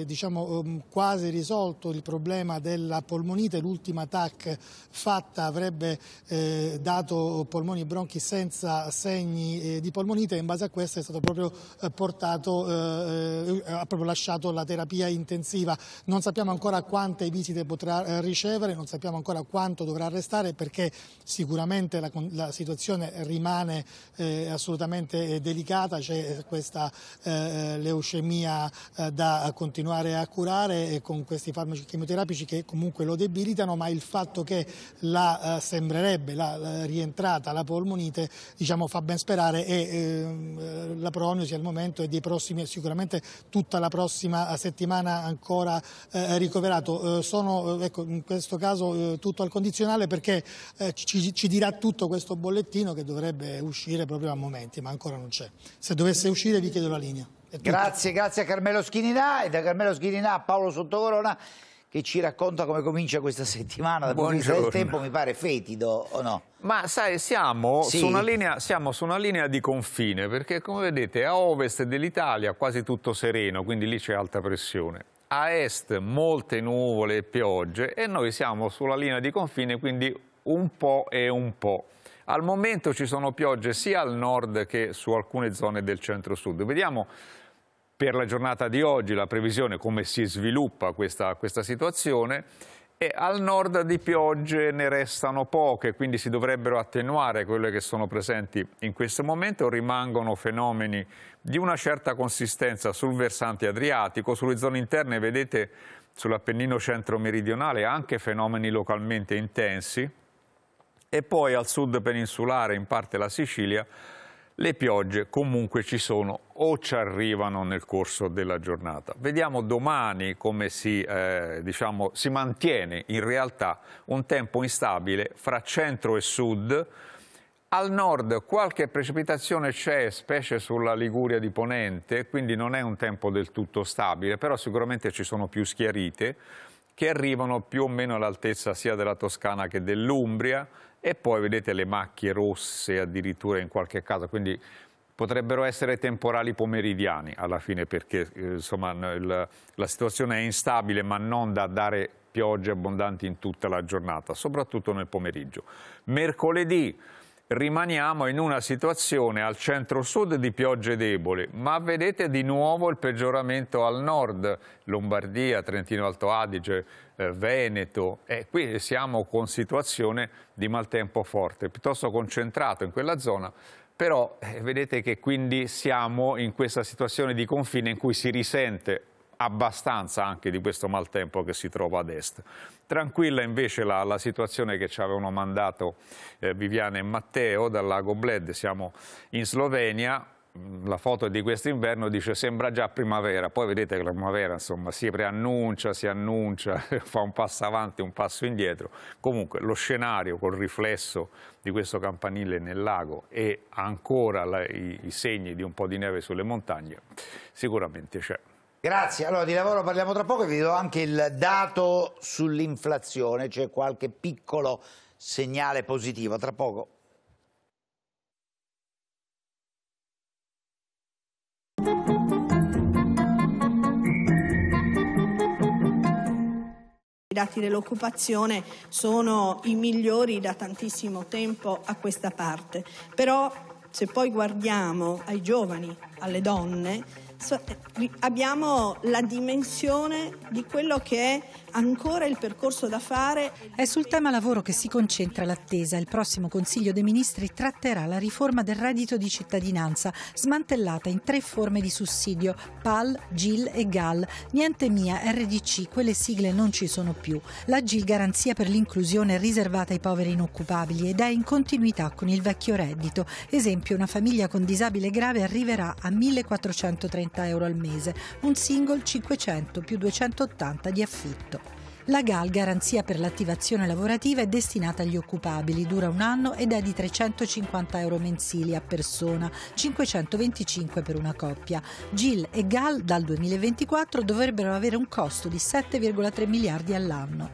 eh, diciamo, ehm, quasi risolto il problema della polmonite, l'ultima TAC fatta avrebbe eh, dato polmoni e bronchi senza segni eh, di polmonite e in base a questo è stato proprio eh, portato, eh, ha proprio lasciato la terapia intensiva. Non sappiamo ancora quante visite potrà ricevere, non sappiamo ancora quanto dovrà restare perché sicuramente Ovviamente la, la situazione rimane eh, assolutamente eh, delicata, c'è eh, questa eh, eh, leucemia eh, da continuare a curare con questi farmaci chemioterapici che comunque lo debilitano, ma il fatto che la sembrerebbe la, la rientrata la polmonite diciamo, fa ben sperare e ehm, la prognosi al momento è dei prossimi, sicuramente tutta la prossima settimana ancora ricoverato. sono ecco, in questo caso tutto al condizionale perché ci, ci dirà uscirà tutto questo bollettino che dovrebbe uscire proprio a momenti, ma ancora non c'è. Se dovesse uscire vi chiedo la linea. Grazie, grazie a Carmelo Schininà e da Carmelo Schininà a Paolo Sottocorona che ci racconta come comincia questa settimana. Buongiorno. Il tempo mi pare fetido o no? Ma sai, siamo, sì. su linea, siamo, su una linea, di confine perché come vedete a ovest dell'Italia quasi tutto sereno, quindi lì c'è alta pressione. A est molte nuvole e piogge e noi siamo sulla linea di confine, quindi un po' e un po'. Al momento ci sono piogge sia al nord che su alcune zone del centro-sud. Vediamo per la giornata di oggi la previsione, come si sviluppa questa, questa situazione. E al nord di piogge ne restano poche, quindi si dovrebbero attenuare quelle che sono presenti in questo momento. Rimangono fenomeni di una certa consistenza sul versante adriatico, sulle zone interne vedete sull'Appennino centro-meridionale anche fenomeni localmente intensi, e poi al sud peninsulare, in parte la Sicilia, le piogge comunque ci sono o ci arrivano nel corso della giornata. Vediamo domani come si, eh, diciamo, si mantiene in realtà un tempo instabile fra centro e sud. Al nord qualche precipitazione c'è, specie sulla Liguria di Ponente, quindi non è un tempo del tutto stabile, però sicuramente ci sono più schiarite che arrivano più o meno all'altezza sia della Toscana che dell'Umbria e poi vedete le macchie rosse addirittura in qualche caso, quindi potrebbero essere temporali pomeridiani alla fine perché eh, insomma, il, la situazione è instabile ma non da dare piogge abbondanti in tutta la giornata, soprattutto nel pomeriggio. Mercoledì rimaniamo in una situazione al centro-sud di piogge debole, ma vedete di nuovo il peggioramento al nord, Lombardia, Trentino-Alto Adige, eh, Veneto, e qui siamo con situazione di maltempo forte, piuttosto concentrato in quella zona, però eh, vedete che quindi siamo in questa situazione di confine in cui si risente abbastanza anche di questo maltempo che si trova ad est. Tranquilla invece la, la situazione che ci avevano mandato eh, Viviane e Matteo dal lago Bled, siamo in Slovenia, mm, la foto di quest'inverno dice sembra già primavera, poi vedete che la primavera insomma, si preannuncia, si annuncia, fa un passo avanti, un passo indietro. Comunque lo scenario col riflesso di questo campanile nel lago e ancora la, i, i segni di un po' di neve sulle montagne sicuramente c'è. Grazie, allora di lavoro parliamo tra poco e vi do anche il dato sull'inflazione, c'è cioè qualche piccolo segnale positivo, tra poco. I dati dell'occupazione sono i migliori da tantissimo tempo a questa parte, però se poi guardiamo ai giovani, alle donne, eh, abbiamo la dimensione di quello che è ancora il percorso da fare. È sul tema lavoro che si concentra l'attesa. Il prossimo Consiglio dei Ministri tratterà la riforma del reddito di cittadinanza, smantellata in tre forme di sussidio, PAL, GIL e GAL. Niente mia, RDC, quelle sigle non ci sono più. La GIL garanzia per l'inclusione riservata ai poveri inoccupabili ed è in continuità con il vecchio reddito. Esempio, una famiglia con disabile grave arriverà a 1.430 euro al mese, un single 500 più 280 di affitto. La GAL, garanzia per l'attivazione lavorativa, è destinata agli occupabili, dura un anno ed è di 350 euro mensili a persona, 525 per una coppia. GIL e GAL dal 2024 dovrebbero avere un costo di 7,3 miliardi all'anno.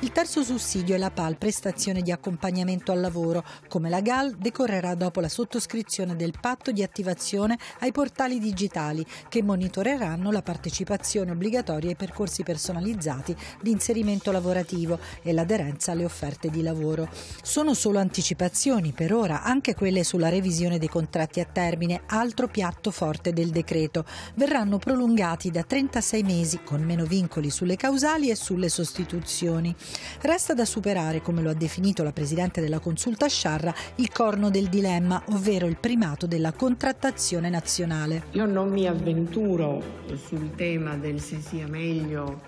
Il terzo sussidio è la PAL, prestazione di accompagnamento al lavoro. Come la GAL decorrerà dopo la sottoscrizione del patto di attivazione ai portali digitali che monitoreranno la partecipazione obbligatoria ai percorsi personalizzati di inserimento lavorativo e l'aderenza alle offerte di lavoro. Sono solo anticipazioni per ora, anche quelle sulla revisione dei contratti a termine, altro piatto forte del decreto. Verranno prolungati da 36 mesi con meno vincoli sulle causali e sulle sostituzioni. Resta da superare, come lo ha definito la Presidente della Consulta Sciarra, il corno del dilemma, ovvero il primato della contrattazione nazionale. Io non mi avventuro sul tema del se sia meglio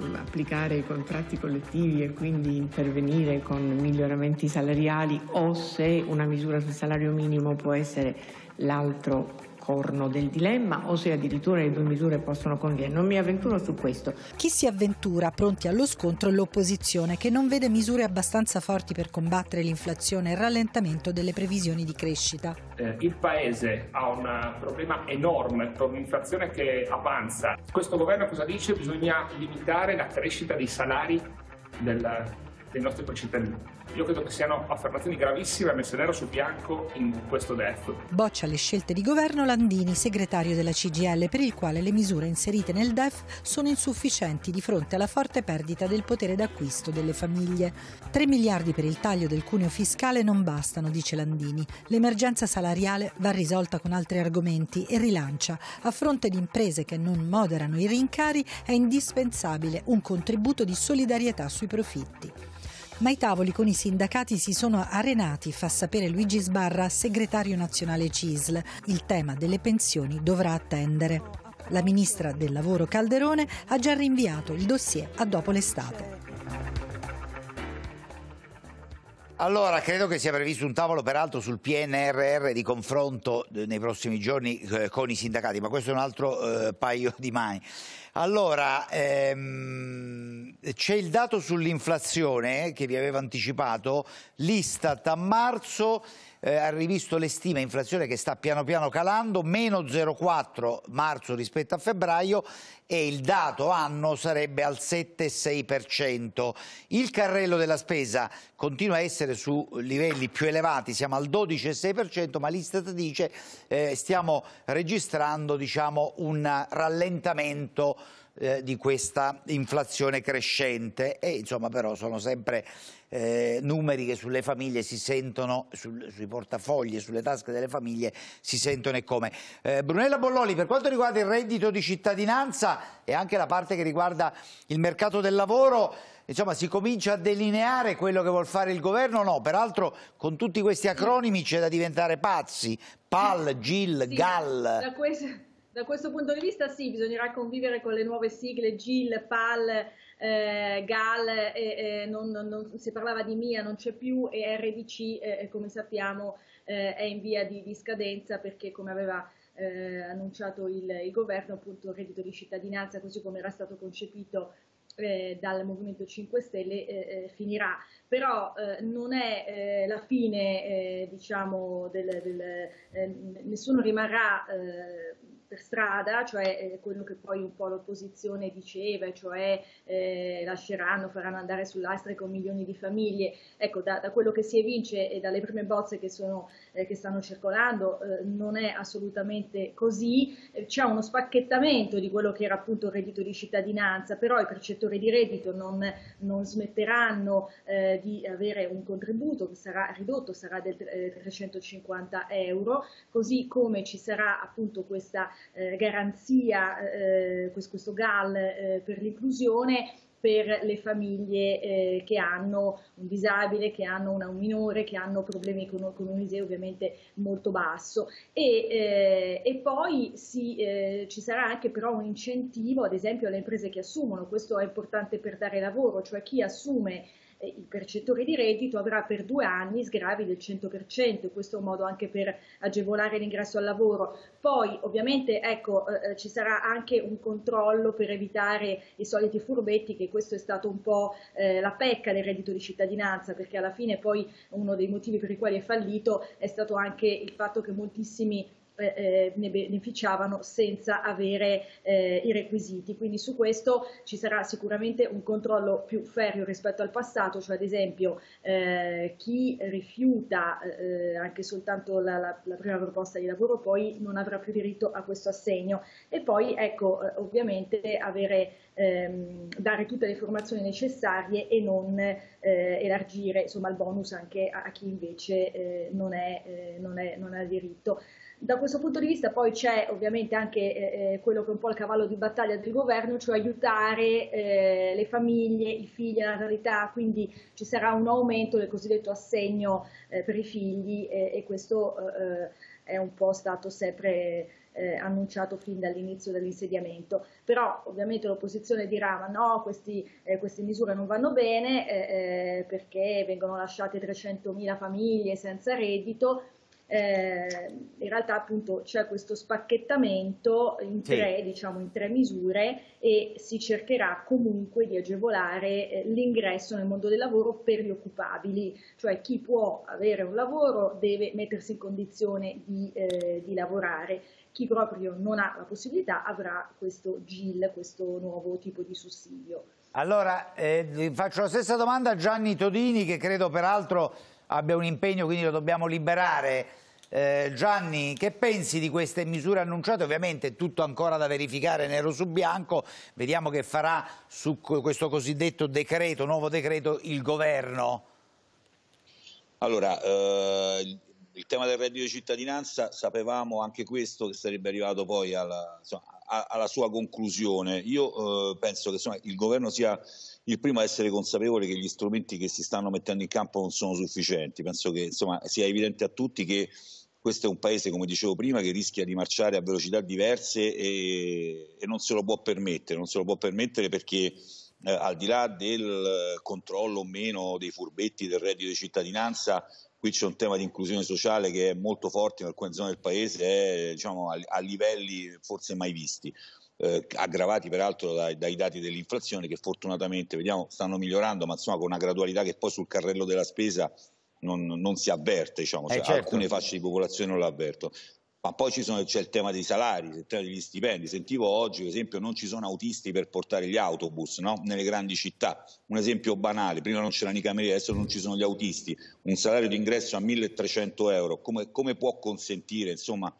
mm, applicare i contratti collettivi e quindi intervenire con miglioramenti salariali o se una misura sul salario minimo può essere l'altro corno del dilemma o se addirittura le due misure possono convivere. Non mi avventuro su questo. Chi si avventura pronti allo scontro è l'opposizione che non vede misure abbastanza forti per combattere l'inflazione e il rallentamento delle previsioni di crescita. Eh, il Paese ha un problema enorme con l'inflazione che avanza. Questo governo cosa dice? Bisogna limitare la crescita dei salari del, dei nostri concittadini. Io credo che siano affermazioni gravissime messe nero su bianco in questo DEF. Boccia le scelte di governo Landini, segretario della CGL, per il quale le misure inserite nel DEF sono insufficienti di fronte alla forte perdita del potere d'acquisto delle famiglie. 3 miliardi per il taglio del cuneo fiscale non bastano, dice Landini. L'emergenza salariale va risolta con altri argomenti e rilancia. A fronte di imprese che non moderano i rincari è indispensabile un contributo di solidarietà sui profitti ma i tavoli con i sindacati si sono arenati, fa sapere Luigi Sbarra, segretario nazionale CISL. Il tema delle pensioni dovrà attendere. La ministra del Lavoro Calderone ha già rinviato il dossier a dopo l'estate. Allora, credo che sia previsto un tavolo peraltro sul PNRR di confronto eh, nei prossimi giorni eh, con i sindacati, ma questo è un altro eh, paio di mani. Allora, ehm, c'è il dato sull'inflazione eh, che vi avevo anticipato, l'Istat a marzo eh, ha rivisto le stime inflazione che sta piano piano calando, meno 0,4 marzo rispetto a febbraio e il dato anno sarebbe al 7,6%. Il carrello della spesa continua a essere su livelli più elevati, siamo al 12,6%, ma l'Istat dice eh, stiamo registrando diciamo, un rallentamento eh, di questa inflazione crescente e insomma però sono sempre eh, numeri che sulle famiglie si sentono, sul, sui portafogli, e sulle tasche delle famiglie si sentono e come. Eh, Brunella Bolloli, per quanto riguarda il reddito di cittadinanza e anche la parte che riguarda il mercato del lavoro, insomma, si comincia a delineare quello che vuol fare il governo o no? Peraltro con tutti questi acronimi c'è da diventare pazzi, PAL, GIL, sì, GAL. Da questo, da questo punto di vista sì, bisognerà convivere con le nuove sigle GIL, PAL, eh, GAL eh, non, non, si parlava di MIA non c'è più e RDC eh, eh, come sappiamo eh, è in via di, di, scadenza perché come aveva annunciato il, il, governo appunto il reddito di cittadinanza così come era stato concepito dal Movimento 5 Stelle finirà però eh, non è eh, la fine, eh, diciamo, del, del, nessuno rimarrà per strada, cioè eh, quello che poi un po' l'opposizione diceva, cioè eh, lasceranno, faranno andare sull'astrico milioni di famiglie. Ecco, da, da quello che si evince e dalle prime bozze che sono eh, che stanno circolando, eh, non è assolutamente così, eh, c'è uno spacchettamento di quello che era appunto il reddito di cittadinanza, però i percettori di reddito non, non smetteranno eh, di avere un contributo che sarà ridotto, sarà del 350 eh, euro, così come ci sarà appunto questa garanzia, questo GAL per l'inclusione per le famiglie eh, che hanno un disabile, che hanno una, un minore, che hanno problemi con, con un ISEE ovviamente molto basso e, eh, e poi si, eh, ci sarà anche però un incentivo ad esempio alle imprese che assumono, questo è importante per dare lavoro, cioè chi assume il percettore di reddito avrà per due anni sgravi del 100%, questo è un modo anche per agevolare l'ingresso al lavoro. Poi ovviamente ecco, eh, eh, ci sarà anche un controllo per evitare i soliti furbetti, che questo è stato un po' eh, la pecca del reddito di cittadinanza, perché alla fine poi uno dei motivi per i quali è fallito è stato anche il fatto che moltissimi eh, eh, ne beneficiavano senza avere eh, i requisiti. Quindi su questo ci sarà sicuramente un controllo più ferrio rispetto al passato, cioè ad esempio eh, chi rifiuta eh, anche soltanto la, la, la, prima proposta di lavoro poi non avrà più diritto a questo assegno e poi ecco eh, ovviamente avere, ehm, dare tutte le informazioni necessarie e non elargire insomma, il bonus anche a, a chi invece non, non, non ha diritto. Da questo punto di vista poi c'è ovviamente anche eh, eh, quello che è un po' il cavallo di battaglia del governo, cioè aiutare eh, le famiglie, i figli, la natalità, quindi ci sarà un aumento del cosiddetto assegno eh, per i figli eh, e questo eh, è un po' stato sempre eh, annunciato fin dall'inizio dell'insediamento, però ovviamente l'opposizione dirà ma no, questi, eh, queste misure non vanno bene eh, perché vengono lasciate 300.000 famiglie senza reddito, eh, in realtà appunto c'è questo spacchettamento in tre, sì. diciamo, in tre misure e si cercherà comunque di agevolare eh, l'ingresso nel mondo del lavoro per gli occupabili, cioè chi può avere un lavoro deve mettersi in condizione di, eh, di lavorare, chi proprio non ha la possibilità avrà questo GIL, questo nuovo tipo di sussidio. Allora, eh, faccio la stessa domanda a Gianni Todini che credo peraltro abbia un impegno, quindi lo dobbiamo liberare. Eh, Gianni, che pensi di queste misure annunciate? Ovviamente è tutto ancora da verificare nero su bianco, vediamo che farà su questo cosiddetto decreto, nuovo decreto, il governo. Allora, eh, il tema del reddito di cittadinanza sapevamo anche questo che sarebbe arrivato poi alla, insomma, alla sua conclusione. Io eh, penso che insomma, il governo sia il primo è essere consapevole che gli strumenti che si stanno mettendo in campo non sono sufficienti. Penso che insomma, sia evidente a tutti che questo è un paese, come dicevo prima, che rischia di marciare a velocità diverse e, e non se lo può permettere, non se lo può permettere perché eh, al di là del controllo o meno dei furbetti del reddito di cittadinanza, qui c'è un tema di inclusione sociale che è molto forte in alcune zone del paese, è eh, diciamo, a, a livelli forse mai visti eh, aggravati peraltro dai, dai, dati dell'inflazione che fortunatamente vediamo stanno migliorando, ma insomma con una gradualità che poi sul carrello della spesa non, non si avverte, diciamo, eh cioè, certo. alcune fasce di popolazione non l'avvertono. Ma poi sono, c'è il tema dei salari, il tema degli stipendi. Sentivo oggi, per esempio, non ci sono autisti per portare gli autobus no? nelle grandi città. Un esempio banale, prima non c'erano i camerieri, adesso non ci sono gli autisti. Un salario d'ingresso a 1.300 euro, come, come può consentire insomma,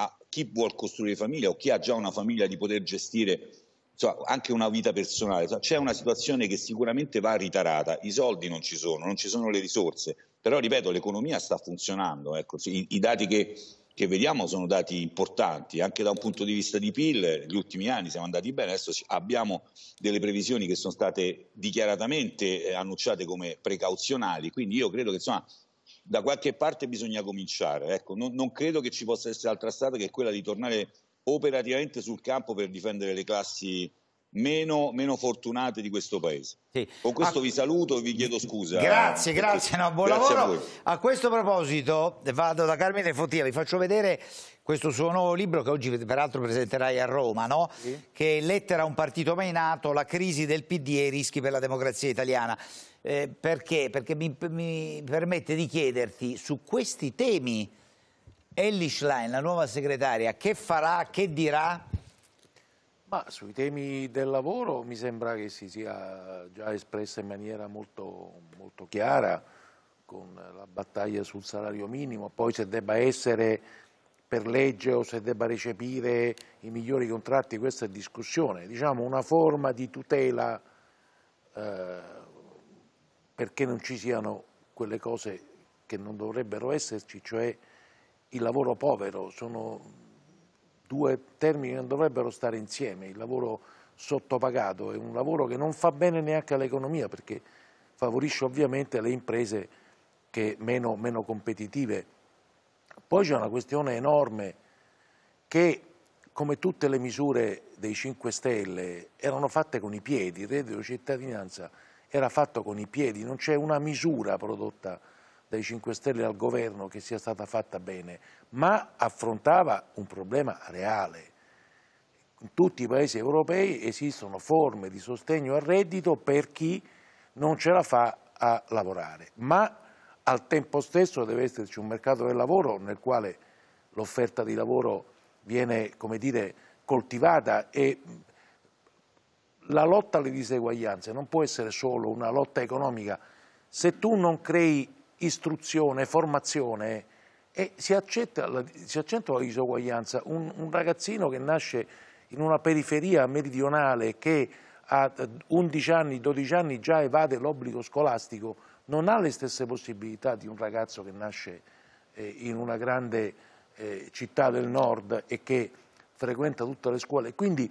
a chi vuole costruire famiglia o chi ha già una famiglia di poter gestire insomma, anche una vita personale. C'è una situazione che sicuramente va ritarata, i soldi non ci sono, non ci sono le risorse, però ripeto l'economia sta funzionando, ecco. I, i dati che, che, vediamo sono dati importanti, anche da un punto di vista di PIL, negli ultimi anni siamo andati bene, adesso abbiamo delle previsioni che sono state dichiaratamente eh, annunciate come precauzionali, quindi io credo che insomma, da qualche parte bisogna cominciare. Ecco, non, non, credo che ci possa essere altra strada che quella di tornare operativamente sul campo per difendere le classi meno, meno fortunate di questo paese. Sì. Con questo a... Ah. vi saluto e vi chiedo scusa. Eh. Grazie, grazie, no, buon grazie lavoro. A, a, questo proposito vado da Carmine Fottia, vi faccio vedere questo suo nuovo libro che oggi peraltro presenterai a Roma, no? sì. che lettera un partito mai nato, la crisi del PD e i rischi per la democrazia italiana. Eh, perché? Perché mi, mi, permette di chiederti su questi temi Ellie Schlein, la nuova segretaria, che farà, che dirà? Ma sui temi del lavoro mi sembra che si sia già espressa in maniera molto, molto chiara con la battaglia sul salario minimo, poi se debba essere per legge o se debba recepire i migliori contratti, questa è discussione, diciamo una forma di tutela eh, perché non ci siano quelle cose che non dovrebbero esserci, cioè il lavoro povero, sono due termini che non dovrebbero stare insieme, il lavoro sottopagato è un lavoro che non fa bene neanche all'economia perché favorisce ovviamente le imprese che meno, meno competitive. Poi c'è una questione enorme che come tutte le misure dei 5 Stelle erano fatte con i piedi, il reddito cittadinanza era fatto con i piedi, non c'è una misura prodotta dai 5 Stelle al governo che sia stata fatta bene, ma affrontava un problema reale. In tutti i paesi europei esistono forme di sostegno al reddito per chi non ce la fa a lavorare, ma al tempo stesso deve esserci un mercato del lavoro nel quale l'offerta di lavoro viene, come dire, coltivata e la lotta alle diseguaglianze non può essere solo una lotta economica. Se tu non crei istruzione, formazione, e eh, si, accetta la, si accetta la diseguaglianza. Un, un, ragazzino che nasce in una periferia meridionale che a 11 anni, 12 anni già evade l'obbligo scolastico, non ha le stesse possibilità di un ragazzo che nasce eh, in una grande eh, città del nord e che frequenta tutte le scuole. Quindi,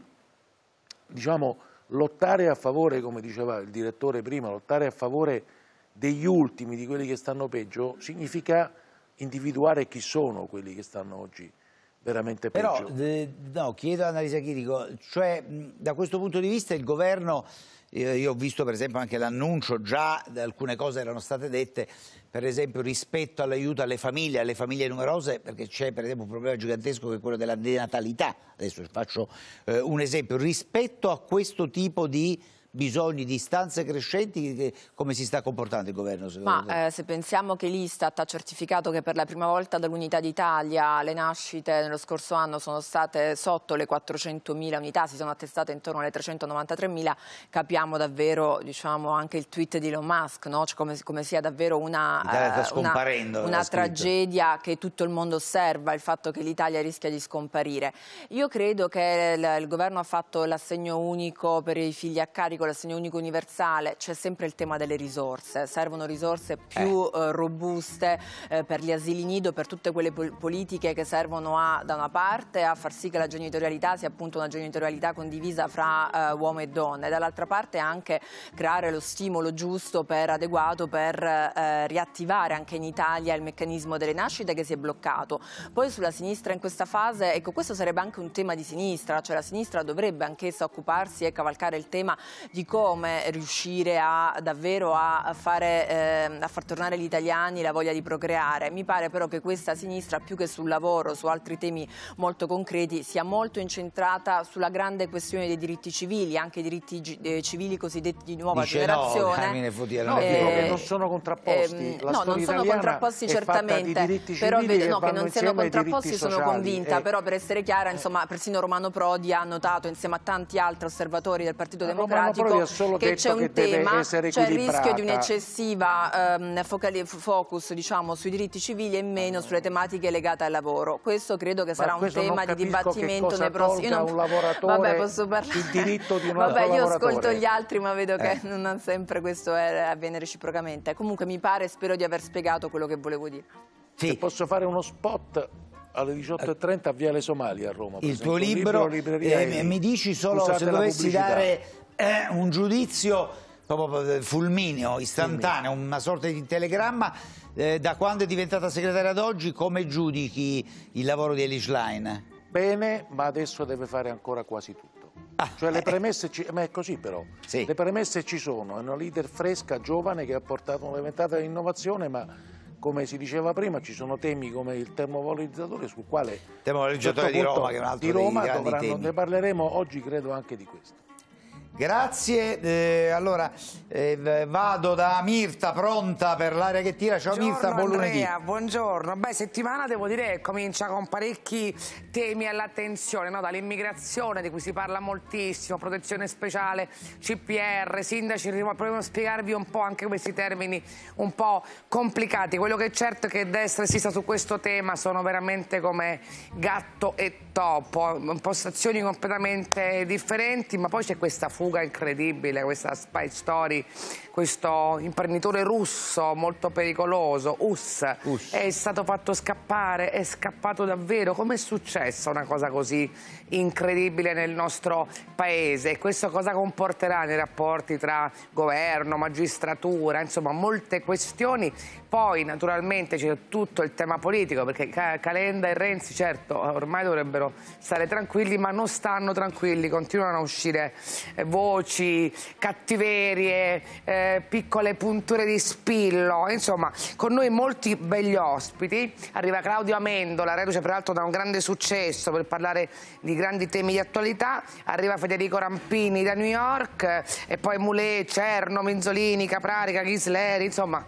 diciamo, lottare a favore, come diceva il direttore prima, lottare a favore degli ultimi, di quelli che stanno peggio, significa individuare chi sono quelli che stanno oggi veramente peggio. Però, eh, no, chiedo a Annalisa Chirico, cioè da questo punto di vista il governo io ho visto per esempio anche l'annuncio, già alcune cose erano state dette, per esempio rispetto all'aiuto alle famiglie, alle famiglie numerose, perché c'è per esempio un problema gigantesco che è quello della denatalità, adesso faccio eh, un esempio, rispetto a questo tipo di bisogni, di istanze crescenti, che, come si sta comportando il governo? Ma eh, se pensiamo che l'Istat ha certificato che per la prima volta dall'Unità d'Italia le nascite nello scorso anno sono state sotto le 400.000 unità, si sono attestate intorno alle 393.000, capiamo davvero diciamo, anche il tweet di Elon Musk, no? cioè, come, come, sia davvero una, eh, una, una tragedia che tutto il mondo osserva, il fatto che l'Italia rischia di scomparire. Io credo che il, il governo ha fatto l'assegno unico per i figli a carico con l'assegno unico universale c'è sempre il tema delle risorse. Servono risorse più eh. eh robuste eh, per gli asili nido, per tutte quelle pol politiche che servono a, da una parte a far sì che la genitorialità sia appunto una genitorialità condivisa fra eh, uomo e donna e dall'altra parte anche creare lo stimolo giusto per adeguato per riattivare anche in Italia il meccanismo delle nascite che si è bloccato. Poi sulla sinistra in questa fase, ecco questo sarebbe anche un tema di sinistra, cioè la sinistra dovrebbe anch'essa occuparsi e cavalcare il tema di come riuscire a, davvero a, fare, eh, a far tornare gli italiani la voglia di procreare. Mi pare però che questa sinistra, più che sul lavoro, su altri temi molto concreti, sia molto incentrata sulla grande questione dei diritti civili, anche i diritti eh, civili cosiddetti di nuova Dice generazione. No, Carmine Futiera, no, eh, non sono contrapposti. Ehm, no, non sono contrapposti certamente, però vedo, no, che, non siano contrapposti sono sociali. convinta, eh. però per essere chiara, insomma, persino Romano Prodi ha notato insieme a tanti altri osservatori del Partito eh, Democratico diplomatico solo che c'è un tema, c'è il rischio di un'eccessiva ehm, focus diciamo, sui diritti civili e meno sulle tematiche legate al lavoro. Questo credo che sarà un tema di dibattimento nei prossimi... Non... Vabbè, posso parlare? Il diritto di un Vabbè, io ascolto gli altri ma vedo che eh. non sempre questo è, eh, avviene reciprocamente. Comunque mi pare e spero di aver spiegato quello che volevo dire. Sì. Se posso fare uno spot alle 18.30 a Viale Somalia a Roma. Il tuo libro, libro eh, mi dici solo se dovessi dare è un giudizio proprio eh, fulmineo, istantaneo, una sorta di telegramma. Eh, da quando è diventata segretaria ad oggi, come giudichi il lavoro di Elish Line? Bene, ma adesso deve fare ancora quasi tutto. Ah, cioè le eh, eh. premesse, ci, ma è così però, sì. le premesse ci sono, è una leader fresca, giovane che ha portato un'eventata innovazione ma come si diceva prima ci sono temi come il termovalorizzatore sul quale termovalorizzatore di Roma che è un altro di Roma dovranno, ne parleremo oggi credo anche di questo. Grazie, eh, allora eh, vado da Mirta, pronta per l'area che tira. Ciao buongiorno, Mirta, buon lunedì. buongiorno. Beh, settimana devo dire che comincia con parecchi temi all'attenzione, no? dall'immigrazione di cui si parla moltissimo, protezione speciale, CPR, sindaci, proviamo a spiegarvi un po' anche questi termini un po' complicati. Quello che è certo è che destra e sinistra su questo tema sono veramente come gatto e topo, impostazioni completamente differenti, ma poi c'è questa fuga fuga incredibile, questa spy story, questo imprenditore russo molto pericoloso, Us, Us. è stato fatto scappare, è scappato davvero. Come è successa una cosa così incredibile nel nostro paese? E questo cosa comporterà nei rapporti tra governo, magistratura, insomma molte questioni. Poi naturalmente c'è tutto il tema politico, perché Calenda e Renzi certo ormai dovrebbero stare tranquilli, ma non stanno tranquilli, continuano a uscire eh, voci, cattiverie, eh, piccole punture di spillo, insomma con noi molti begli ospiti. Arriva Claudio Amendola, reduce peraltro da un grande successo per parlare di grandi temi di attualità. Arriva Federico Rampini da New York eh, e poi Moulet, Cerno, Minzolini, Caprarica, Ghisleri, insomma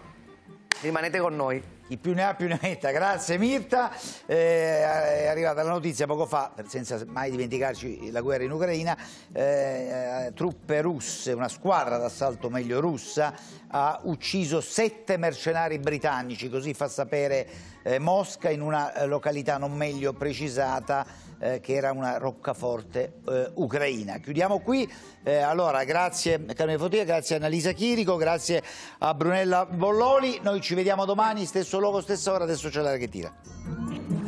rimanete con noi chi più ne ha più ne metta. Grazie Mirta, eh, è arrivata la notizia poco fa, senza mai dimenticarci la guerra in Ucraina, eh, eh, truppe russe, una squadra d'assalto meglio russa, ha ucciso sette mercenari britannici, così fa sapere eh, Mosca in una eh, località non meglio precisata eh, che era una roccaforte eh, ucraina. Chiudiamo qui, eh, allora grazie Carmine Fotia, grazie a Annalisa Chirico, grazie a Brunella Bolloli, noi ci vediamo domani, stesso luogo, stessa ora, adesso c'è la che tira.